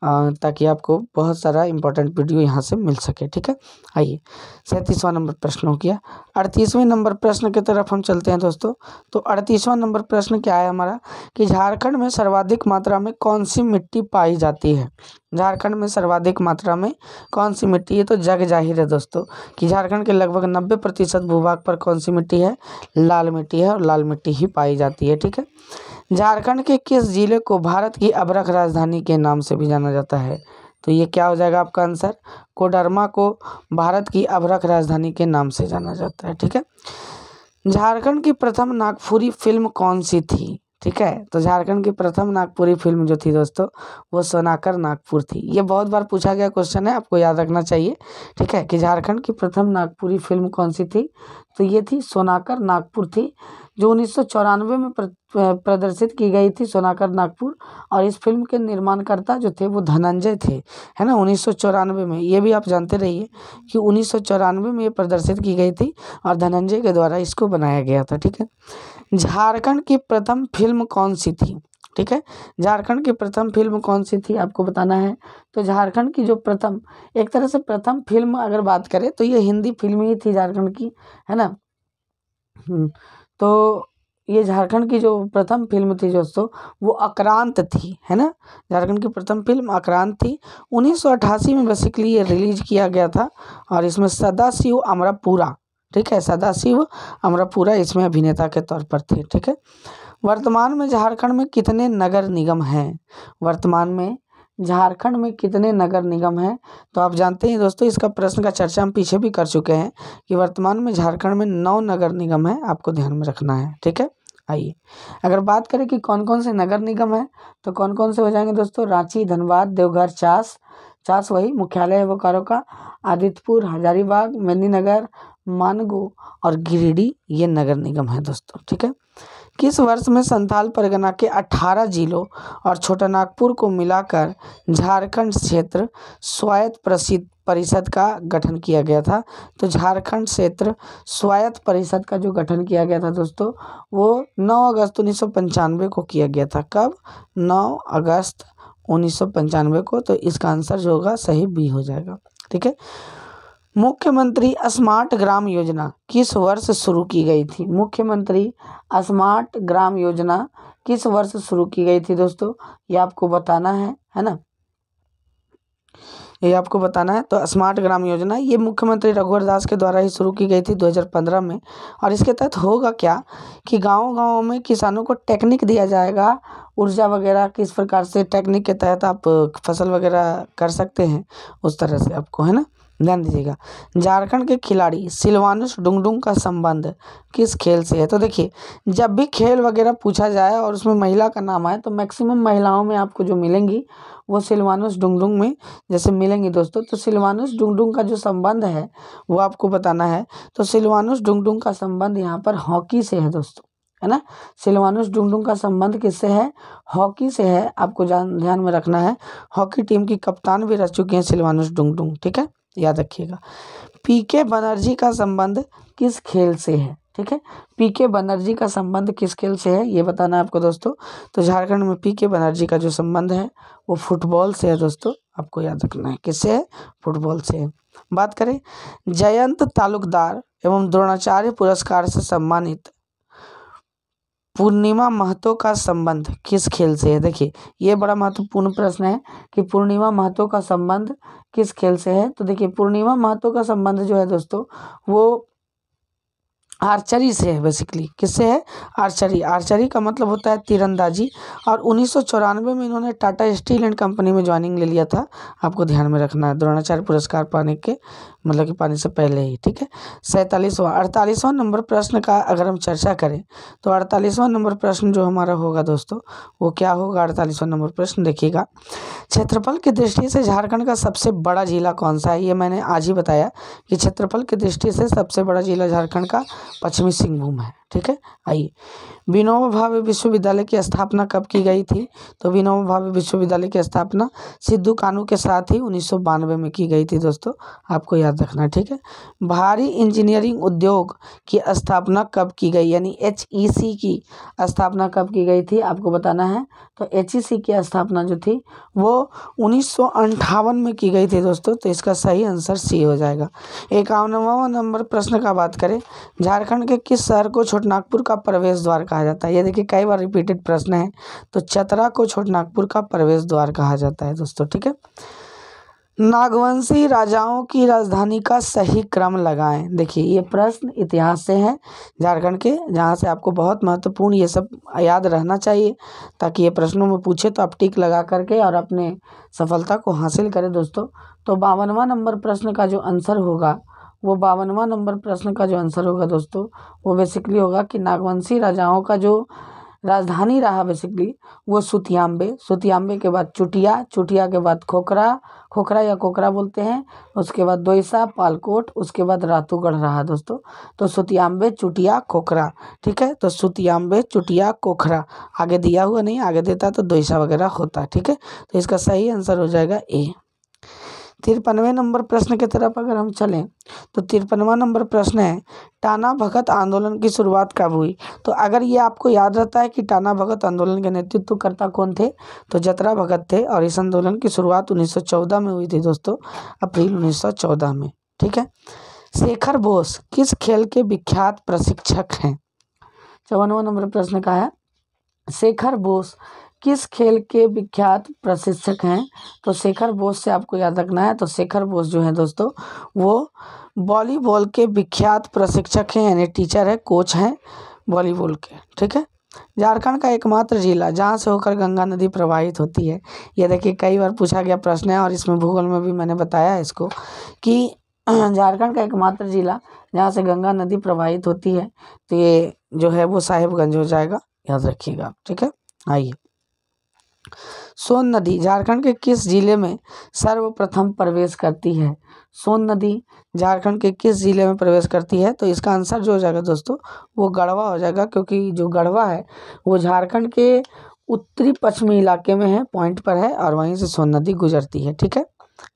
ताकि आपको बहुत सारा इंपॉर्टेंट वीडियो यहाँ से मिल सके ठीक है आइए सैंतीसवां नंबर प्रश्न हो गया अड़तीसवें नंबर प्रश्न की तरफ हम चलते हैं दोस्तों तो अड़तीसवां नंबर प्रश्न क्या है हमारा कि झारखंड में सर्वाधिक मात्रा में कौन सी मिट्टी पाई जाती है झारखंड में सर्वाधिक मात्रा में कौन सी मिट्टी है तो जग जाहिर है दोस्तों कि झारखंड के लगभग नब्बे प्रतिशत भूभाग पर कौन सी मिट्टी है लाल मिट्टी है और लाल मिट्टी ही पाई जाती है ठीक है झारखंड के किस ज़िले को भारत की अबरख राजधानी के नाम से भी जाना जाता है तो ये क्या हो जाएगा आपका आंसर कोडरमा को भारत की अबरख राजधानी के नाम से जाना जाता है ठीक है झारखंड की प्रथम नागपुरी फिल्म कौन सी थी ठीक है तो झारखंड की प्रथम नागपुरी फिल्म जो थी दोस्तों वो सोनाकर नागपुर थी ये बहुत बार पूछा गया क्वेश्चन है आपको याद रखना चाहिए ठीक है कि झारखंड की प्रथम नागपुरी फिल्म कौन सी थी तो ये थी सोनाकर नागपुर थी जो उन्नीस में प्रदर्शित की गई थी सोनाकर नागपुर और इस फिल्म के निर्माणकर्ता जो थे वो धनंजय थे है ना उन्नीस में ये भी आप जानते रहिए कि उन्नीस में ये प्रदर्शित की गई थी और धनंजय के द्वारा इसको बनाया गया था ठीक है झारखंड की प्रथम फिल्म कौन सी थी ठीक है झारखंड की प्रथम फिल्म कौन सी थी आपको बताना है तो झारखंड की जो प्रथम एक तरह से प्रथम फिल्म अगर बात करें तो ये हिंदी फिल्म ही थी झारखंड की है ना हम्म। तो ये झारखंड की जो प्रथम फिल्म थी दोस्तों वो अक्रांत थी है ना झारखंड की प्रथम फिल्म अक्रांत थी उन्नीस सौ अट्ठासी में बेसिकली ये रिलीज किया गया था और इसमें सदाशिव अमरापुरा ठीक है सदाशिव अमरापुरा इसमें अभिनेता के तौर पर थे ठीक है वर्तमान में झारखंड में कितने नगर निगम हैं वर्तमान में झारखंड में कितने नगर निगम हैं तो आप जानते हैं दोस्तों इसका प्रश्न का चर्चा हम पीछे भी कर चुके हैं कि वर्तमान में झारखंड में नौ नगर निगम हैं आपको ध्यान में रखना है ठीक है आइए अगर बात करें कि कौन कौन से नगर निगम हैं तो कौन कौन से हो जाएंगे दोस्तों रांची धनबाद देवघर चास चास वही मुख्यालय है बोकारो का आदित्यपुर हजारीबाग मेदनीनगर मानगो और गिरिडीह ये नगर निगम है दोस्तों ठीक है किस वर्ष में संथाल परगना के 18 जिलों और छोटा नागपुर को मिलाकर झारखंड क्षेत्र स्वायत्त प्रसिद्ध परिषद का गठन किया गया था तो झारखंड क्षेत्र स्वायत्त परिषद का जो गठन किया गया था दोस्तों वो 9 अगस्त उन्नीस को किया गया था कब 9 अगस्त उन्नीस को तो इसका आंसर जो होगा सही बी हो जाएगा ठीक है मुख्यमंत्री स्मार्ट ग्राम योजना किस वर्ष शुरू की गई थी मुख्यमंत्री स्मार्ट ग्राम योजना किस वर्ष शुरू की गई थी दोस्तों ये आपको बताना है है ना ये आपको बताना है तो स्मार्ट ग्राम योजना ये मुख्यमंत्री रघुवर दास के द्वारा ही शुरू की गई थी 2015 में और इसके तहत होगा क्या कि गांव गांव में किसानों को टेक्निक दिया जाएगा ऊर्जा वगैरह किस प्रकार से टेक्निक के तहत आप फसल वगैरह कर सकते हैं उस तरह से आपको है ना ध्यान दीजिएगा झारखंड के खिलाड़ी सिलवानुस डुंगडुंग का संबंध किस खेल से है तो देखिए जब भी खेल वगैरह पूछा जाए और उसमें महिला का नाम आए तो मैक्सिमम महिलाओं में आपको जो मिलेंगी वो सिलवानुस डुंगडुंग में जैसे मिलेंगी दोस्तों तो सिलवानुस डुंगडुंग का जो संबंध है वो आपको बताना है तो सिलवानुस डुंगडुंग का संबंध यहाँ पर हॉकी से है दोस्तों है ना सिलवानुस डुंगडुंग का संबंध किससे है हॉकी से है आपको जान ध्यान में रखना है हॉकी टीम की कप्तान भी रह चुके हैं सिलवानुस डुंगडुंग ठीक है याद रखिएगा पी के बनर्जी का संबंध किस खेल से है ठीक है पी के बनर्जी का संबंध किस खेल से है ये बताना है आपको दोस्तों तो झारखंड में पी के बनर्जी का जो संबंध है वो फुटबॉल से है दोस्तों आपको याद रखना है किससे है फुटबॉल से है बात करें जयंत तालुकदार एवं द्रोणाचार्य पुरस्कार से सम्मानित पूर्णिमा महतो का संबंध किस खेल से है देखिए ये बड़ा महत्वपूर्ण प्रश्न है कि पूर्णिमा महतो का संबंध किस खेल से है तो देखिए पूर्णिमा महतो का संबंध जो है दोस्तों वो आर्चरी से है बेसिकली किससे है आर्चरी आर्चरी का मतलब होता है तीरंदाजी और उन्नीस में इन्होंने टाटा स्टील एंड कंपनी में ज्वाइनिंग ले लिया था आपको ध्यान में रखना है द्रोणाचार्य पुरस्कार पाने के मतलब कि पानी से पहले ही ठीक है सैंतालीसवां अड़तालीसवां नंबर प्रश्न का अगर हम चर्चा करें तो अड़तालीसवां नंबर प्रश्न जो हमारा होगा दोस्तों वो क्या होगा अड़तालीसवां नंबर प्रश्न देखिएगा क्षेत्रफल की दृष्टि से झारखंड का सबसे बड़ा जिला कौन सा है ये मैंने आज ही बताया कि क्षेत्रफल की दृष्टि से सबसे बड़ा जिला झारखंड का पश्चिमी सिंहभूम है ठीक है आइए विनोबा भावे विश्वविद्यालय की स्थापना कब की गई थी तो विनोबा भावे विश्वविद्यालय की स्थापना सिद्धू कानू के साथ ही उन्नीस सौ बानवे में की गई थी दोस्तों आपको याद रखना ठीक है भारी इंजीनियरिंग उद्योग की स्थापना कब की गई यानी एच ई सी की स्थापना कब की गई थी आपको बताना है तो एच ई सी की स्थापना जो थी वो उन्नीस में की गई थी दोस्तों तो इसका सही आंसर सी हो जाएगा इक्यावनवा नंबर प्रश्न का बात करें झारखंड के किस शहर को छोटनागपुर का प्रवेश द्वार का कहा जाता है ये देखिए कई बार रिपीटेड प्रश्न है तो चतरा को छोट नागपुर का प्रवेश द्वार कहा जाता है दोस्तों ठीक है नागवंशी राजाओं की राजधानी का सही क्रम लगाएं देखिए ये प्रश्न इतिहास से है झारखंड के जहाँ से आपको बहुत महत्वपूर्ण ये सब याद रहना चाहिए ताकि ये प्रश्नों में पूछे तो आप टिक लगा करके और अपने सफलता को हासिल करें दोस्तों तो बावनवा नंबर प्रश्न का जो आंसर होगा वो बावनवा नंबर प्रश्न का जो आंसर होगा दोस्तों वो बेसिकली होगा कि नागवंशी राजाओं का जो राजधानी रहा बेसिकली वो सुतियाम्बे सुतियाम्बे के बाद चुटिया चुटिया के बाद खोखरा खोखरा या कोकरा बोलते हैं उसके बाद दोईसा पालकोट उसके बाद रातूगढ़ रहा दोस्तों तो सुतियाम्बे चुटिया खोखरा ठीक है तो सुतियाम्बे चुटिया कोखरा आगे दिया हुआ नहीं आगे देता तो दोईसा वगैरह होता ठीक है तो इसका सही आंसर हो जाएगा ए तिरपनवे नंबर प्रश्न की तरफ अगर हम चलें तो तिरपनवा नंबर प्रश्न है टाना भगत आंदोलन की शुरुआत कब हुई तो अगर ये आपको याद रहता है कि टाना भगत आंदोलन के नेतृत्वकर्ता कौन थे तो जतरा भगत थे और इस आंदोलन की शुरुआत 1914 में हुई थी दोस्तों अप्रैल 1914 में ठीक है शेखर बोस किस खेल के विख्यात प्रशिक्षक हैं चौवनवा नंबर प्रश्न का है शेखर बोस किस खेल के विख्यात प्रशिक्षक हैं तो शेखर बोस से आपको याद रखना है तो शेखर बोस जो है दोस्तों वो वॉलीबॉल के विख्यात प्रशिक्षक हैं यानी टीचर है कोच हैं वॉलीबॉल के ठीक है झारखंड का एकमात्र जिला जहाँ से होकर गंगा नदी प्रवाहित होती है यह देखिए कई बार पूछा गया प्रश्न है और इसमें भूगोल में भी मैंने बताया है इसको कि झारखंड का एकमात्र जिला जहाँ से गंगा नदी प्रवाहित होती है तो ये जो है वो साहिबगंज हो जाएगा याद रखिएगा ठीक है आइए सोन नदी झारखंड के किस जिले में सर्वप्रथम प्रवेश करती है सोन नदी झारखंड के किस जिले में प्रवेश करती है तो इसका आंसर जो हो जाएगा दोस्तों वो गढ़वा हो जाएगा क्योंकि जो गढ़वा है वो झारखंड के उत्तरी पश्चिमी इलाके में है पॉइंट पर है और वहीं से सोन नदी गुजरती है ठीक है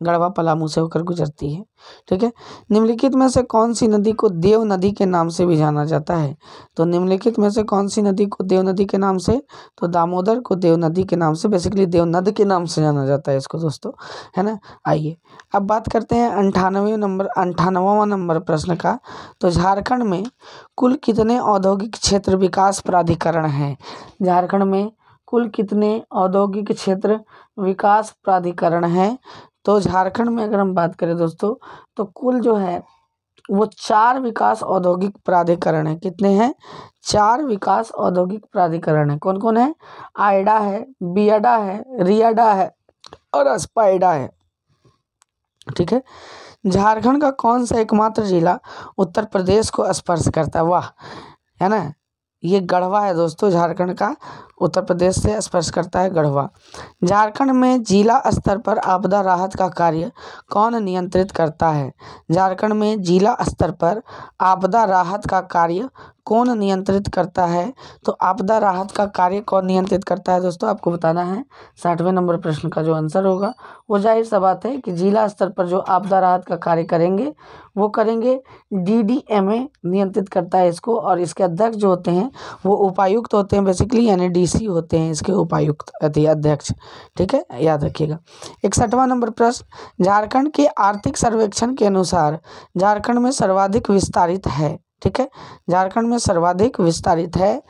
गढ़वा पलामू से होकर गुजरती है ठीक है निम्नलिखित में से कौन सी नदी को देव नदी के नाम से भी जाना जाता है तो निम्नलिखित में से कौन सी नदी को देव नदी के नाम से तो दामोदर को देव नदी के नाम से बेसिकली देव नद के नाम से जाना जाता है इसको दोस्तों है ना आइए अब बात करते हैं अंठानवे नंबर अंठानवा नंबर प्रश्न का तो झारखंड में कुल कितने औद्योगिक क्षेत्र विकास प्राधिकरण हैं झारखंड में कुल कितने औद्योगिक क्षेत्र विकास प्राधिकरण हैं तो झारखंड में अगर हम बात करें दोस्तों तो कुल जो है वो चार विकास औद्योगिक प्राधिकरण है कितने हैं चार विकास औद्योगिक प्राधिकरण है कौन कौन है आयडा है बियाडा है रियाडा है और अस्पाइडा है ठीक है झारखंड का कौन सा एकमात्र जिला उत्तर प्रदेश को स्पर्श करता है वाह है ना ये गढ़वा है दोस्तों झारखंड का उत्तर प्रदेश से स्पर्श करता है गढ़वा झारखंड में जिला स्तर पर आपदा राहत का कार्य कौन नियंत्रित करता है झारखंड में जिला स्तर पर आपदा राहत का कार्य कौन नियंत्रित करता है तो आपदा राहत का कार्य कौन नियंत्रित करता है दोस्तों आपको बताना है साठवें नंबर प्रश्न का जो आंसर होगा वो जाहिर सा बात है कि जिला स्तर पर जो आपदा राहत का कार्य करेंगे वो करेंगे डीडीएमए नियंत्रित करता है इसको और इसके अध्यक्ष जो होते हैं वो उपायुक्त होते हैं बेसिकली यानी सी होते हैं इसके उपायुक्त अध्यक्ष ठीक है याद रखिएगा इकसठवा नंबर प्रश्न झारखंड के आर्थिक सर्वेक्षण के अनुसार झारखंड में सर्वाधिक विस्तारित है ठीक है झारखंड में सर्वाधिक विस्तारित है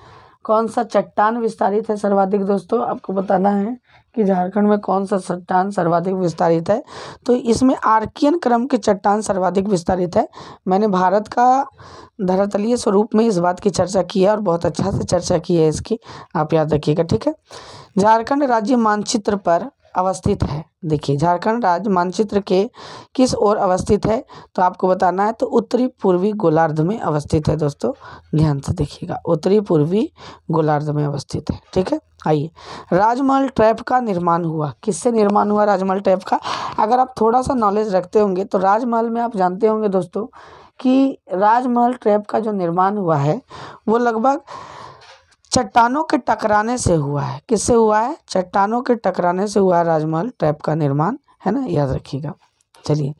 कौन सा चट्टान विस्तारित है सर्वाधिक दोस्तों आपको बताना है कि झारखंड में कौन सा चट्टान सर्वाधिक विस्तारित है तो इसमें आर्कियन क्रम के चट्टान सर्वाधिक विस्तारित है मैंने भारत का धरातलीय स्वरूप में इस बात की चर्चा की है और बहुत अच्छा से चर्चा की है इसकी आप याद रखिएगा ठीक है झारखंड राज्य मानचित्र पर अवस्थित है देखिए झारखंड राज्य मानचित्र के किस ओर अवस्थित है तो आपको बताना है तो उत्तरी पूर्वी गोलार्ध में अवस्थित है दोस्तों ध्यान से देखिएगा उत्तरी पूर्वी गोलार्ध में अवस्थित है ठीक है आइए राजमहल ट्रैप का निर्माण हुआ किससे निर्माण हुआ राजमहल ट्रैप का अगर आप थोड़ा सा नॉलेज रखते होंगे तो राजमहल में आप जानते होंगे दोस्तों कि राजमहल ट्रैप का जो निर्माण हुआ है वो लगभग चट्टानों के टकराने से हुआ है किससे हुआ है चट्टानों के टकराने से हुआ है राजमहल टाइप का निर्माण है ना याद रखिएगा चलिए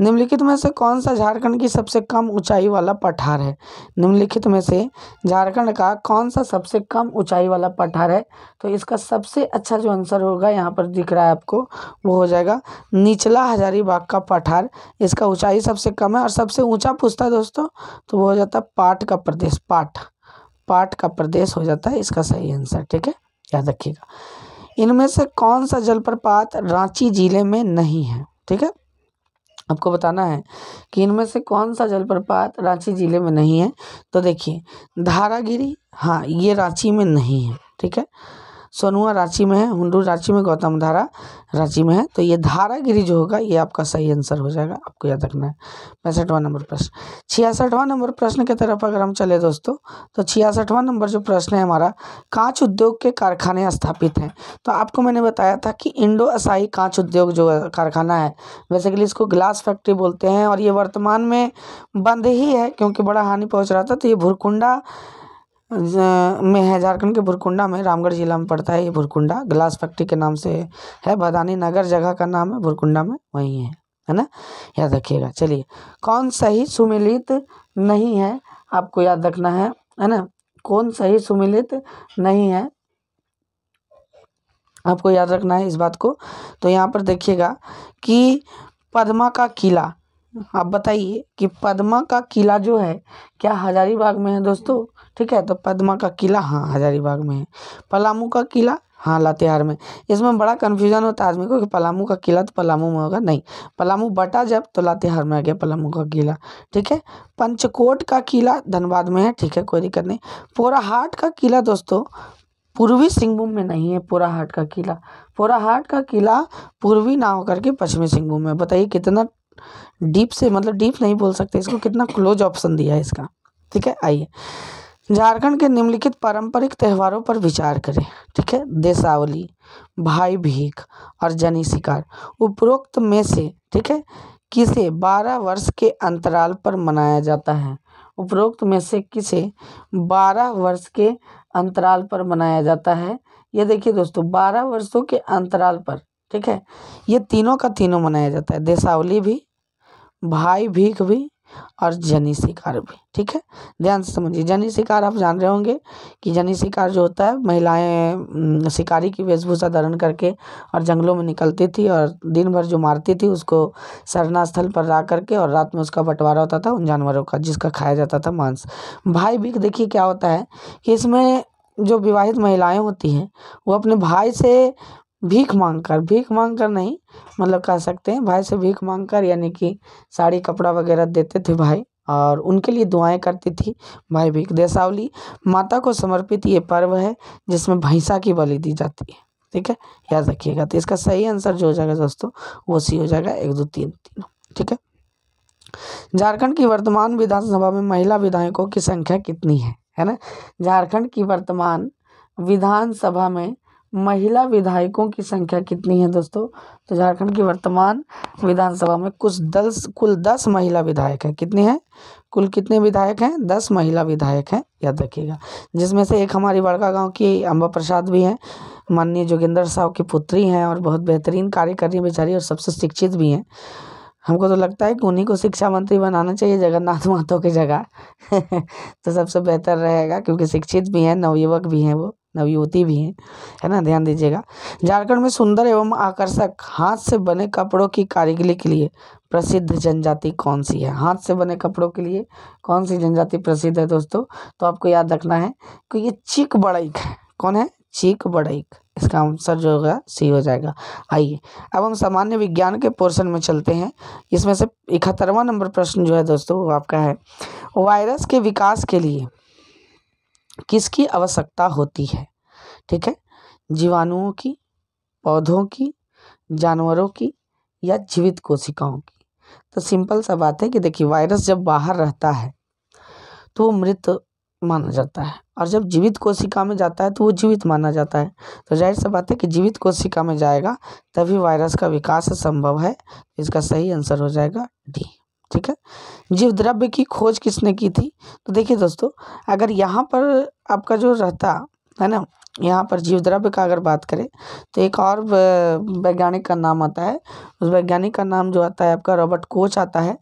निम्नलिखित में से कौन सा झारखंड की सबसे कम ऊंचाई वाला पठार है निम्नलिखित में से झारखंड का कौन सा सबसे कम ऊंचाई वाला पठार है तो इसका सबसे अच्छा जो आंसर होगा यहाँ पर दिख रहा है आपको वो हो जाएगा निचला हजारीबाग का पठार इसका ऊंचाई सबसे कम है और सबसे ऊंचा पूछता है दोस्तों तो वो हो जाता है पाट का प्रदेश पाठ पार्ट का प्रदेश हो जाता है इसका सही आंसर ठीक है याद रखिएगा इनमें से कौन सा जलप्रपात रांची जिले में नहीं है ठीक है आपको बताना है कि इनमें से कौन सा जलप्रपात रांची ज़िले में नहीं है तो देखिए धारागिरी हाँ ये रांची में नहीं है ठीक है सोनुआ रांची में है हुडू रांची में गौतम धारा रांची में है तो ये धारागिरी जो होगा ये आपका सही आंसर हो जाएगा आपको याद रखना है पैंसठवां नंबर प्रश्न छियासठवां नंबर प्रश्न की तरफ अगर हम चले दोस्तों तो छियासठवां नंबर जो प्रश्न है हमारा कांच उद्योग के कारखाने स्थापित हैं तो आपको मैंने बताया था कि इंडो असाई कांच उद्योग जो कारखाना है बेसिकली इसको ग्लास फैक्ट्री बोलते हैं और ये वर्तमान में बंद ही है क्योंकि बड़ा हानि पहुँच रहा था तो ये भुरकुंडा में है झारखंड के भुरकुंडा में रामगढ़ ज़िला में पड़ता है ये भुरकुंडा ग्लास फैक्ट्री के नाम से है भदानी नगर जगह का नाम है भुरकुंडा में वहीं है है ना याद रखिएगा चलिए कौन सही सुमिलित नहीं है आपको याद रखना है है ना कौन सही सुमिलित नहीं है आपको याद रखना है इस बात को तो यहाँ पर देखिएगा कि पदमा का किला आप बताइए कि पद्मा का किला जो है क्या हजारीबाग में है दोस्तों ठीक है तो पद्मा का किला हाँ हजारीबाग में है पलामू का किला हाँ लातेहार में इसमें बड़ा कन्फ्यूजन होता है आदमी को कि पलामू का किला तो पलामू में होगा नहीं पलामू बटा जब तो लातेहार में आ गया पलामू का किला ठीक है पंचकोट का किला धनबाद में है ठीक है कोई दिक्कत नहीं पोराहाट का किला दोस्तों पूर्वी सिंहभूम में नहीं है पोराहाट का किला पोराहाट का किला पूर्वी ना होकर के पश्चिमी सिंहभूम में बताइए कितना डीप से मतलब डीप नहीं बोल सकते इसको कितना क्लोज ऑप्शन दिया है इसका ठीक है आइए झारखंड के निम्नलिखित पारंपरिक त्योहारों पर विचार करें ठीक है देशावली भाई भीख और जनी शिकार उपरोक्त में से ठीक है किसे बारह वर्ष के अंतराल पर मनाया जाता है उपरोक्त में से किसे बारह वर्ष के अंतराल पर मनाया जाता है ये देखिए दोस्तों बारह वर्षों के अंतराल पर ठीक है ये तीनों का तीनों मनाया जाता है देशावली भी भाई भीख भी और जनी शिकार भी ठीक है ध्यान से समझिए जनी शिकार आप जान रहे होंगे कि जनी शिकार जो होता है महिलाएं शिकारी की वेशभूषा धारण करके और जंगलों में निकलती थी और दिन भर जो मारती थी उसको सरना स्थल पर ला करके और रात में उसका बंटवारा होता था उन जानवरों का जिसका खाया जाता था मांस भाई भीख देखिए क्या होता है कि इसमें जो विवाहित महिलाएं होती हैं वो अपने भाई से भीख मांग कर भीख मांग कर नहीं मतलब कह सकते हैं भाई से भीख मांग कर यानी कि साड़ी कपड़ा वगैरह देते थे भाई और उनके लिए दुआएं करती थी भाई भीख देशावली माता को समर्पित ये पर्व है जिसमें भैंसा की बलि दी जाती है ठीक है याद रखिएगा तो इसका सही आंसर जो हो जाएगा दोस्तों वो सी हो जाएगा एक दो तीन तीनों ठीक है झारखंड की वर्तमान विधानसभा में महिला विधायकों की संख्या कितनी है है ना झारखंड की वर्तमान विधानसभा में महिला विधायकों की संख्या कितनी है दोस्तों तो झारखंड की वर्तमान विधानसभा में कुछ दस कुल दस महिला विधायक हैं कितने हैं कुल कितने विधायक हैं दस महिला विधायक हैं याद रखिएगा जिसमें से एक हमारी बड़का गांव की अम्बा प्रसाद भी हैं माननीय जोगिंदर साहब की पुत्री हैं और बहुत बेहतरीन कार्य कर रही बेचारी और सबसे शिक्षित भी हैं हमको तो लगता है कि उन्हीं को शिक्षा मंत्री बनाना चाहिए जगन्नाथ महतो की जगह तो सबसे बेहतर रहेगा क्योंकि शिक्षित भी हैं नवयुवक भी हैं वो नवयुवती भी हैं है ना ध्यान दीजिएगा झारखंड में सुंदर एवं आकर्षक हाथ से बने कपड़ों की कारीगरी के लिए प्रसिद्ध जनजाति कौन सी है हाथ से बने कपड़ों के लिए कौन सी जनजाति प्रसिद्ध है दोस्तों तो आपको याद रखना है कि ये चीक बड़ाइक है कौन है चीक बड़ाइक इसका आंसर जो होगा सी हो जाएगा आइए अब हम सामान्य विज्ञान के पोर्शन में चलते हैं इसमें से इकहत्तरवा नंबर प्रश्न जो है दोस्तों वो आपका है वायरस के विकास के लिए किसकी आवश्यकता होती है ठीक है जीवाणुओं की पौधों की जानवरों की या जीवित कोशिकाओं की तो सिंपल सा बात है कि देखिए वायरस जब बाहर रहता है तो वो मृत माना जाता है और जब जीवित कोशिका में जाता है तो वो जीवित माना जाता है तो जाहिर सी बात है कि जीवित कोशिका में जाएगा तभी वायरस का विकास संभव है इसका सही आंसर हो जाएगा डी ठीक है जीव द्रव्य की खोज किसने की थी तो देखिए दोस्तों अगर यहाँ पर आपका जो रहता है ना यहाँ पर जीव द्रव्य का अगर बात करें तो एक और वैज्ञानिक का नाम आता है उस वैज्ञानिक का नाम जो आता है आपका रॉबर्ट कोच आता है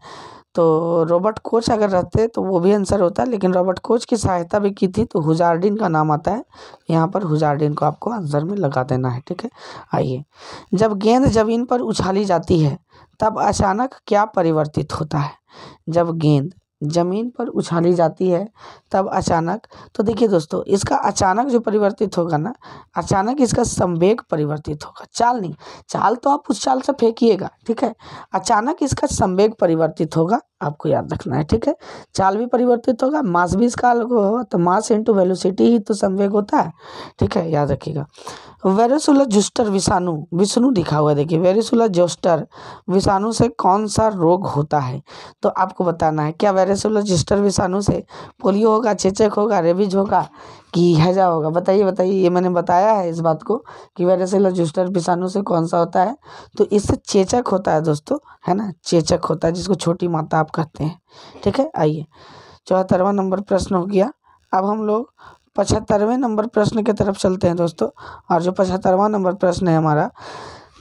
तो रॉबर्ट कोच अगर रहते तो वो भी आंसर होता लेकिन रॉबर्ट कोच की सहायता भी की थी तो हुजार्डिन का नाम आता है यहाँ पर हुजार्डिन को आपको आंसर में लगा देना है ठीक है आइए जब गेंद जमीन पर उछाली जाती है तब अचानक क्या परिवर्तित होता है जब गेंद ज़मीन पर उछाली जाती है तब अचानक तो देखिए दोस्तों इसका अचानक जो परिवर्तित होगा ना अचानक इसका संवेग परिवर्तित होगा चाल नहीं चाल तो आप उस चाल से फेंकिएगा ठीक है अचानक इसका संवेग परिवर्तित होगा आपको याद रखना है ठीक है चाल भी परिवर्तित होगा मास भी इसका अलग होगा तो मास इंटू वेलोसिटी ही तो संवेग होता है ठीक है याद रखिएगा वेरेसुला जुस्टर विषाणु विष्णु लिखा हुआ देखिए वेरेसुला जोस्टर विषाणु से कौन सा रोग होता है तो आपको बताना है क्या वेरेसुला जुस्टर विषाणु से पोलियो होगा चेचक होगा रेबीज होगा कि हैजा होगा बताइए बताइए ये मैंने बताया है इस बात को कि वेरेसुला जुस्टर विषाणु से कौन सा होता है तो इससे चेचक होता है दोस्तों है ना चेचक होता है जिसको छोटी माता आप कहते हैं ठीक है आइए चौहत्तरवा नंबर प्रश्न हो गया अब हम लोग पचहत्तरवें नंबर प्रश्न की तरफ चलते हैं दोस्तों और जो पचहत्तरवा नंबर प्रश्न है हमारा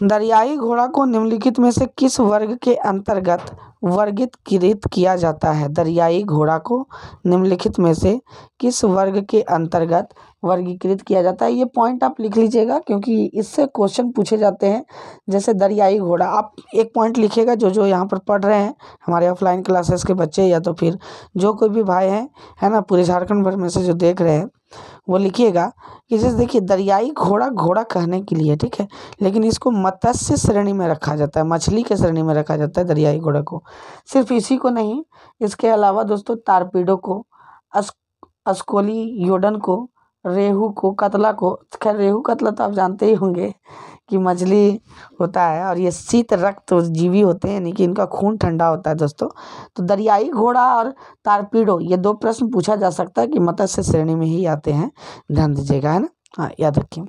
दरियाई घोड़ा को निम्नलिखित में से किस वर्ग के अंतर्गत वर्गीकृत किया जाता है दरियाई घोड़ा को निम्नलिखित में से किस वर्ग के अंतर्गत वर्गीकृत किया जाता है ये पॉइंट आप लिख लीजिएगा क्योंकि इससे क्वेश्चन पूछे जाते हैं जैसे दरियाई घोड़ा आप एक पॉइंट लिखिएगा जो जो यहाँ पर पढ़ रहे हैं हमारे ऑफलाइन क्लासेस के बच्चे या तो फिर जो कोई भी भाई हैं है ना पूरे झारखंड भर में से जो देख रहे हैं वो लिखिएगा कि जैसे देखिए दरियाई घोड़ा घोड़ा कहने के लिए ठीक है लेकिन इसको मत्स्य श्रेणी में रखा जाता है मछली के श्रेणी में रखा जाता है दरियाई घोड़ा को सिर्फ इसी को नहीं इसके अलावा दोस्तों तारपीडो को अस्कोली योडन को रेहू को कतला को खैर रेहू कतला तो आप जानते ही होंगे कि मछली होता है और ये शीत रक्त जीवी होते हैं यानी कि इनका खून ठंडा होता है दोस्तों तो दरियाई घोड़ा और तारपीडो ये दो प्रश्न पूछा जा सकता है कि मत्स्य श्रेणी में ही आते हैं ध्यान दीजिएगा है ना हाँ याद रखिए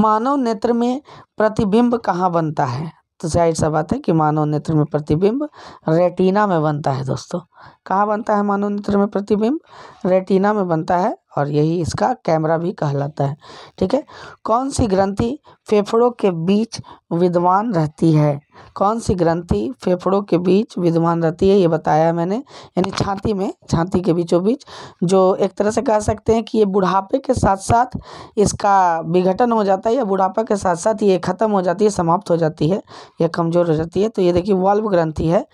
मानव नेत्र में प्रतिबिंब कहाँ बनता है तो जाहिर सा बात है कि मानव नेत्र में प्रतिबिंब रेटिना में बनता है दोस्तों कहाँ बनता है नेत्र में प्रतिबिंब रेटिना में बनता है और यही इसका कैमरा भी कहलाता है ठीक है कौन सी ग्रंथि फेफड़ों के बीच विद्वान रहती है कौन सी ग्रंथि फेफड़ों के बीच विद्वान रहती है ये बताया मैंने यानी छाती में छाती के बीचों बीच जो एक तरह से कह सकते हैं कि ये बुढ़ापे के साथ साथ इसका विघटन हो जाता है या बुढ़ापा के साथ साथ ये ख़त्म हो जाती है समाप्त हो जाती है या कमज़ोर हो जाती है तो ये देखिए वाल्व ग्रंथि है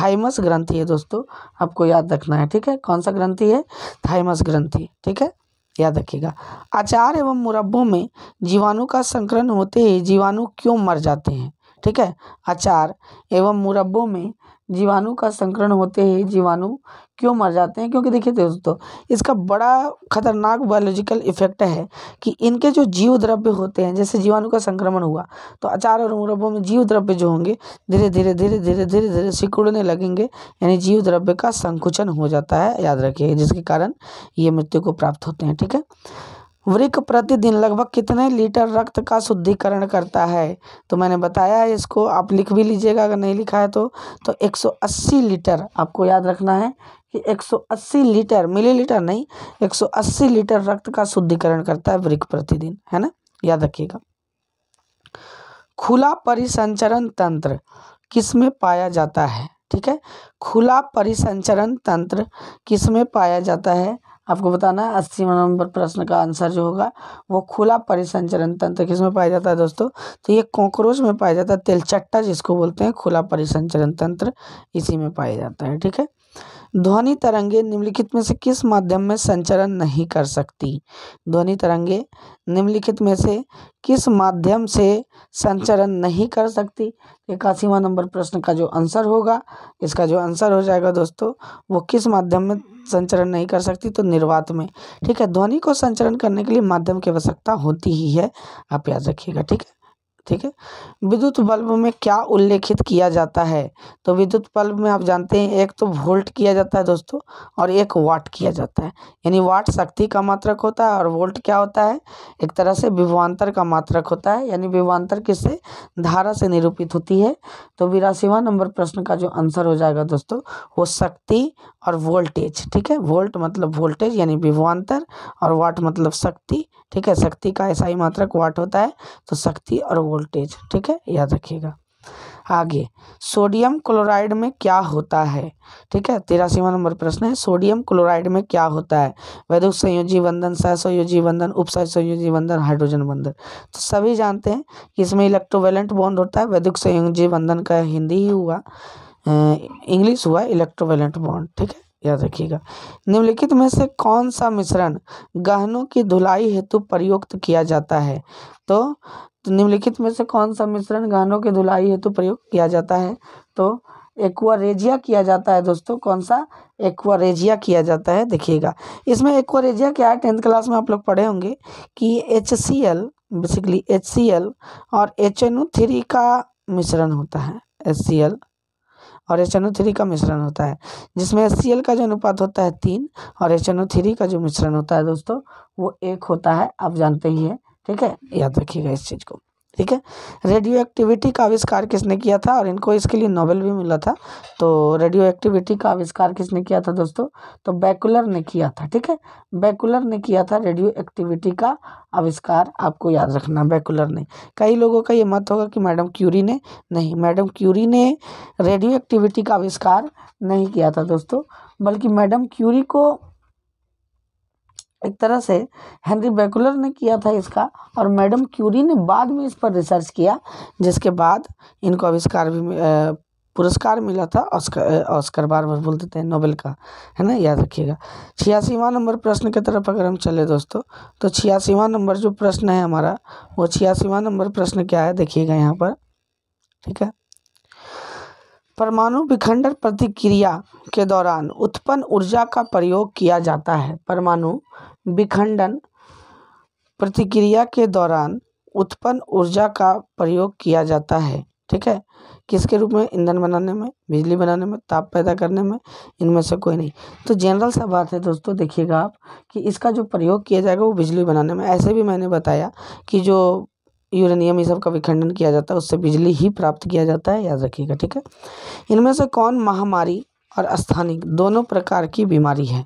थाइमस ग्रंथि है दोस्तों आपको याद रखना है ठीक है कौन सा ग्रंथि है थाइमस ग्रंथि ठीक है याद रखिएगा अचार एवं मुरब्बों में जीवाणु का संक्रमण होते ही जीवाणु क्यों मर जाते हैं ठीक है अचार एवं मुरब्बों में जीवाणु का संक्रमण होते ही जीवाणु क्यों मर जाते हैं क्योंकि देखिए दोस्तों इसका बड़ा खतरनाक बायोलॉजिकल इफेक्ट है कि इनके जो जीव द्रव्य होते हैं जैसे जीवाणु का संक्रमण हुआ तो अचार और मुरब्बों में जीव द्रव्य जो होंगे धीरे धीरे धीरे धीरे धीरे धीरे सिकुड़ने लगेंगे यानी जीव द्रव्य का संकुचन हो जाता है याद रखिए जिसके कारण ये मृत्यु को प्राप्त होते हैं ठीक है वृक प्रतिदिन लगभग कितने लीटर रक्त का शुद्धिकरण करता है तो मैंने बताया है इसको आप लिख भी लीजिएगा अगर नहीं लिखा है तो तो 180 लीटर आपको याद रखना है कि 180 लीटर मिलीलीटर नहीं 180 लीटर रक्त का शुद्धिकरण करता है वृक्ष प्रतिदिन है ना याद रखिएगा खुला परिसंचरण तंत्र किस में पाया जाता है ठीक है खुला परिसंचरण तंत्र किस में पाया जाता है आपको बताना है अस्सी नंबर प्रश्न का आंसर जो होगा वो खुला परिसंचरण तंत्र किसमें पाया जाता है दोस्तों तो ये कॉकरोच में पाया जाता है तेलचट्टा जिसको बोलते हैं खुला परिसंचरण तंत्र इसी में पाया जाता है ठीक है ध्वनि तरंगे निम्नलिखित में से किस माध्यम में संचरण नहीं कर सकती ध्वनि तरंगे निम्नलिखित में से किस माध्यम से संचरण नहीं कर सकती इक्यासीवा नंबर प्रश्न का जो आंसर होगा इसका जो आंसर हो जाएगा दोस्तों वो किस माध्यम में संचरण नहीं कर सकती तो निर्वात में ठीक है ध्वनि को संचरण करने के लिए माध्यम की आवश्यकता होती ही है आप याद रखिएगा ठीक है ठीक है विद्युत बल्ब में क्या उल्लेखित किया जाता है तो विद्युत बल्ब में आप जानते हैं एक तो वोल्ट किया जाता है दोस्तों और एक वाट किया जाता है यानी वाट शक्ति का मात्रक होता है और वोल्ट क्या होता है एक तरह से विभवान्तर का मात्रक होता है यानी विभवान्तर किससे धारा से निरूपित होती है तो बिरासीवा नंबर प्रश्न का जो आंसर हो जाएगा दोस्तों वो शक्ति और वोल्टेज ठीक है वोल्ट मतलब वोल्टेज यानी विभवान्तर और वाट मतलब शक्ति ठीक है शक्ति का ऐसा ही मात्रक वाट होता है तो शक्ति और वोल्टेज ठीक है याद रखिएगा आगे सोडियम क्लोराइड में क्या होता है ठीक है तेरासीवा नंबर प्रश्न है सोडियम क्लोराइड में क्या होता है वैद्युत संयोजी बंधन सहसंयोजी बंधन उपसह संयोजी बंधन हाइड्रोजन बंधन तो सभी जानते हैं कि इसमें इलेक्ट्रोवेलेंट बॉन्ड होता है वैद्युत संयोजी बंधन का हिंदी ही हुआ इंग्लिश हुआ इलेक्ट्रोवेलेंट बॉन्ड ठीक है याद रखिएगा निम्नलिखित में से कौन सा मिश्रण गहनों की धुलाई हेतु प्रयुक्त किया जाता है तो तो निम्नलिखित में से कौन सा मिश्रण गानों के धुलाई हेतु प्रयोग किया जाता है तो एक्वारेजिया किया जाता है दोस्तों कौन सा एक्वारेजिया किया जाता है देखिएगा इसमें एक्वारेजिया क्या है टेंथ क्लास में आप लोग पढ़े होंगे कि H C L basically H C L और एच एन ओ थ्री का मिश्रण होता है एच सी एल और एच एन ओ थ्री का मिश्रण होता है जिसमें एच सी एल का जो अनुपात होता है तीन और एच एन ओ थ्री का जो मिश्रण होता है दोस्तों वो एक होता है आप जानते ही हैं ठीक है याद रखिएगा इस चीज़ को ठीक है रेडियो एक्टिविटी का आविष्कार किसने किया था और इनको इसके लिए नोबेल भी मिला था तो रेडियो एक्टिविटी का आविष्कार किसने किया था दोस्तों तो बैकुलर ने किया था ठीक है बैकुलर ने किया था रेडियो एक्टिविटी का आविष्कार आपको याद रखना बैकुलर ने कई लोगों का ये मत होगा कि मैडम क्यूरी ने नहीं मैडम क्यूरी ने रेडियो एक्टिविटी का आविष्कार नहीं किया था दोस्तों बल्कि मैडम क्यूरी को एक तरह से हेनरी बेकुलर ने किया था इसका और मैडम क्यूरी ने बाद में इस पर रिसर्च किया जिसके बाद इनको आविष्कार भी पुरस्कार मिला था ऑस्कर ऑस्कर बार बार बोलते थे नोबेल का है ना याद रखिएगा छियासीवा नंबर प्रश्न की तरफ अगर हम चले दोस्तों तो छियासीवा नंबर जो प्रश्न है हमारा वो छियासीवा नंबर प्रश्न क्या है देखिएगा यहाँ पर ठीक है परमाणु विखंडन प्रतिक्रिया के दौरान उत्पन्न ऊर्जा का प्रयोग किया जाता है परमाणु विखंडन प्रतिक्रिया के दौरान उत्पन्न ऊर्जा का प्रयोग किया जाता है ठीक है किसके रूप में ईंधन बनाने में बिजली बनाने में ताप पैदा करने में इनमें से कोई नहीं तो जनरल सा बात है दोस्तों देखिएगा आप कि इसका जो प्रयोग किया जाएगा वो बिजली बनाने में ऐसे भी मैंने बताया कि जो यूरेनियम ये सब का विखंडन किया जाता है उससे बिजली ही प्राप्त किया जाता है याद रखिएगा ठीक है इनमें से कौन महामारी और स्थानिक दोनों प्रकार की बीमारी है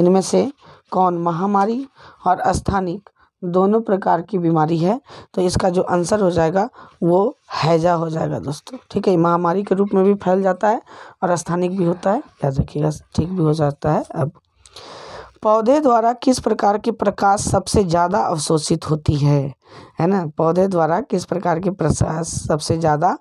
इनमें से कौन महामारी और स्थानिक दोनों प्रकार की बीमारी है तो इसका जो आंसर हो जाएगा वो हैजा हो जाएगा दोस्तों ठीक है महामारी के रूप में भी फैल जाता है और स्थानिक भी होता है याद रखिएगा ठीक भी हो जाता है अब पौधे द्वारा किस प्रकार के प्रकाश सबसे ज़्यादा अवशोषित होती है है ना पौधे द्वारा किस प्रकार के प्रकाश सबसे ज़्यादा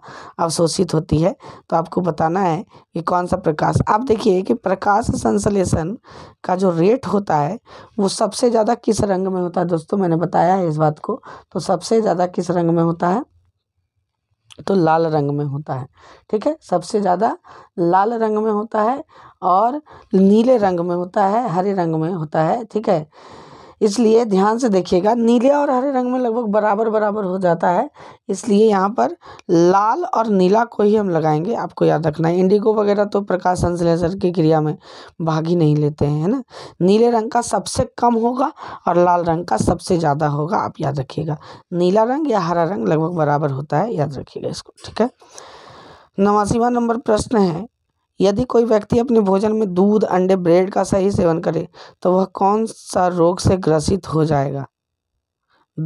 अवशोषित होती है तो आपको बताना है कि कौन सा प्रकाश आप देखिए कि प्रकाश संश्लेषण का जो रेट होता है वो सबसे ज़्यादा किस रंग में होता है दोस्तों मैंने बताया है इस बात को तो सबसे ज़्यादा किस रंग में होता है तो लाल रंग में होता है ठीक है सबसे ज़्यादा लाल रंग में होता है और नीले रंग में होता है हरे रंग में होता है ठीक है इसलिए ध्यान से देखिएगा नीले और हरे रंग में लगभग बराबर बराबर हो जाता है इसलिए यहाँ पर लाल और नीला को ही हम लगाएंगे आपको याद रखना है इंडिगो वगैरह तो प्रकाश संश्लेषण की क्रिया में भाग ही नहीं लेते हैं है ना नीले रंग का सबसे कम होगा और लाल रंग का सबसे ज़्यादा होगा आप याद रखिएगा नीला रंग या हरा रंग लगभग बराबर होता है याद रखिएगा इसको ठीक है नवासीवा नंबर प्रश्न है यदि कोई व्यक्ति अपने भोजन में दूध अंडे ब्रेड का सही सेवन करे तो वह कौन सा रोग से ग्रसित हो जाएगा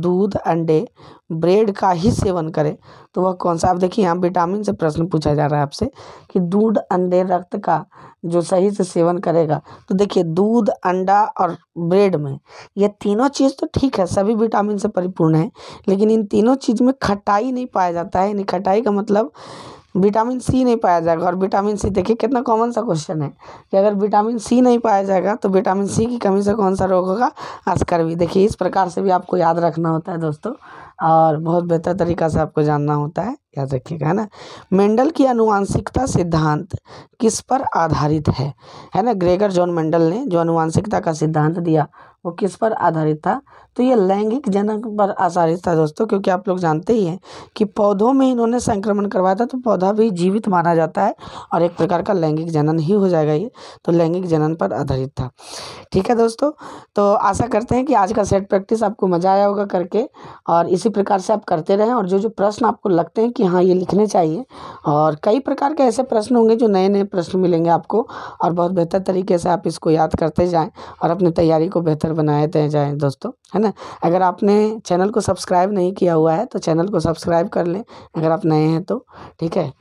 दूध अंडे ब्रेड का ही सेवन करें तो वह कौन सा आप देखिए यहाँ विटामिन से प्रश्न पूछा जा रहा है आपसे कि दूध अंडे रक्त का जो सही से सेवन करेगा तो देखिए दूध अंडा और ब्रेड में ये तीनों चीज़ तो ठीक है सभी विटामिन से परिपूर्ण है लेकिन इन तीनों चीज़ में खटाई नहीं पाया जाता है यानी खटाई का मतलब विटामिन सी नहीं पाया जाएगा और विटामिन सी देखिए कितना कॉमन सा क्वेश्चन है कि अगर विटामिन सी नहीं पाया जाएगा तो विटामिन सी की कमी से कौन सा रोग होगा भी देखिए इस प्रकार से भी आपको याद रखना होता है दोस्तों और बहुत बेहतर तरीका से आपको जानना होता है याद रखिएगा है ना मेंडल की अनुवांशिकता सिद्धांत किस पर आधारित है है ना ग्रेगर जॉन मेंडल ने जो अनुवांशिकता का सिद्धांत दिया वो किस पर आधारित था तो ये लैंगिक जनक पर आधारित था दोस्तों क्योंकि आप लोग जानते ही हैं कि पौधों में इन्होंने संक्रमण करवाया था तो पौधा भी जीवित माना जाता है और एक प्रकार का लैंगिक जनन ही हो जाएगा ये तो लैंगिक जनन पर आधारित था ठीक है दोस्तों तो आशा करते हैं कि आज का सेट प्रैक्टिस आपको मज़ा आया होगा करके और इसी प्रकार से आप करते रहें और जो जो प्रश्न आपको लगते हैं कि हाँ ये लिखने चाहिए और कई प्रकार के ऐसे प्रश्न होंगे जो नए नए प्रश्न मिलेंगे आपको और बहुत बेहतर तरीके से आप इसको याद करते जाएँ और अपनी तैयारी को बेहतर चैनल बनाए थे जाएँ दोस्तों है ना अगर आपने चैनल को सब्सक्राइब नहीं किया हुआ है तो चैनल को सब्सक्राइब कर लें अगर आप नए हैं तो ठीक है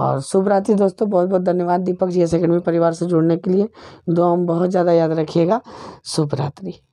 और शुभ रात्रि दोस्तों बहुत बहुत धन्यवाद दीपक जी एस में परिवार से जुड़ने के लिए दो हम बहुत ज़्यादा याद रखिएगा शुभ रात्रि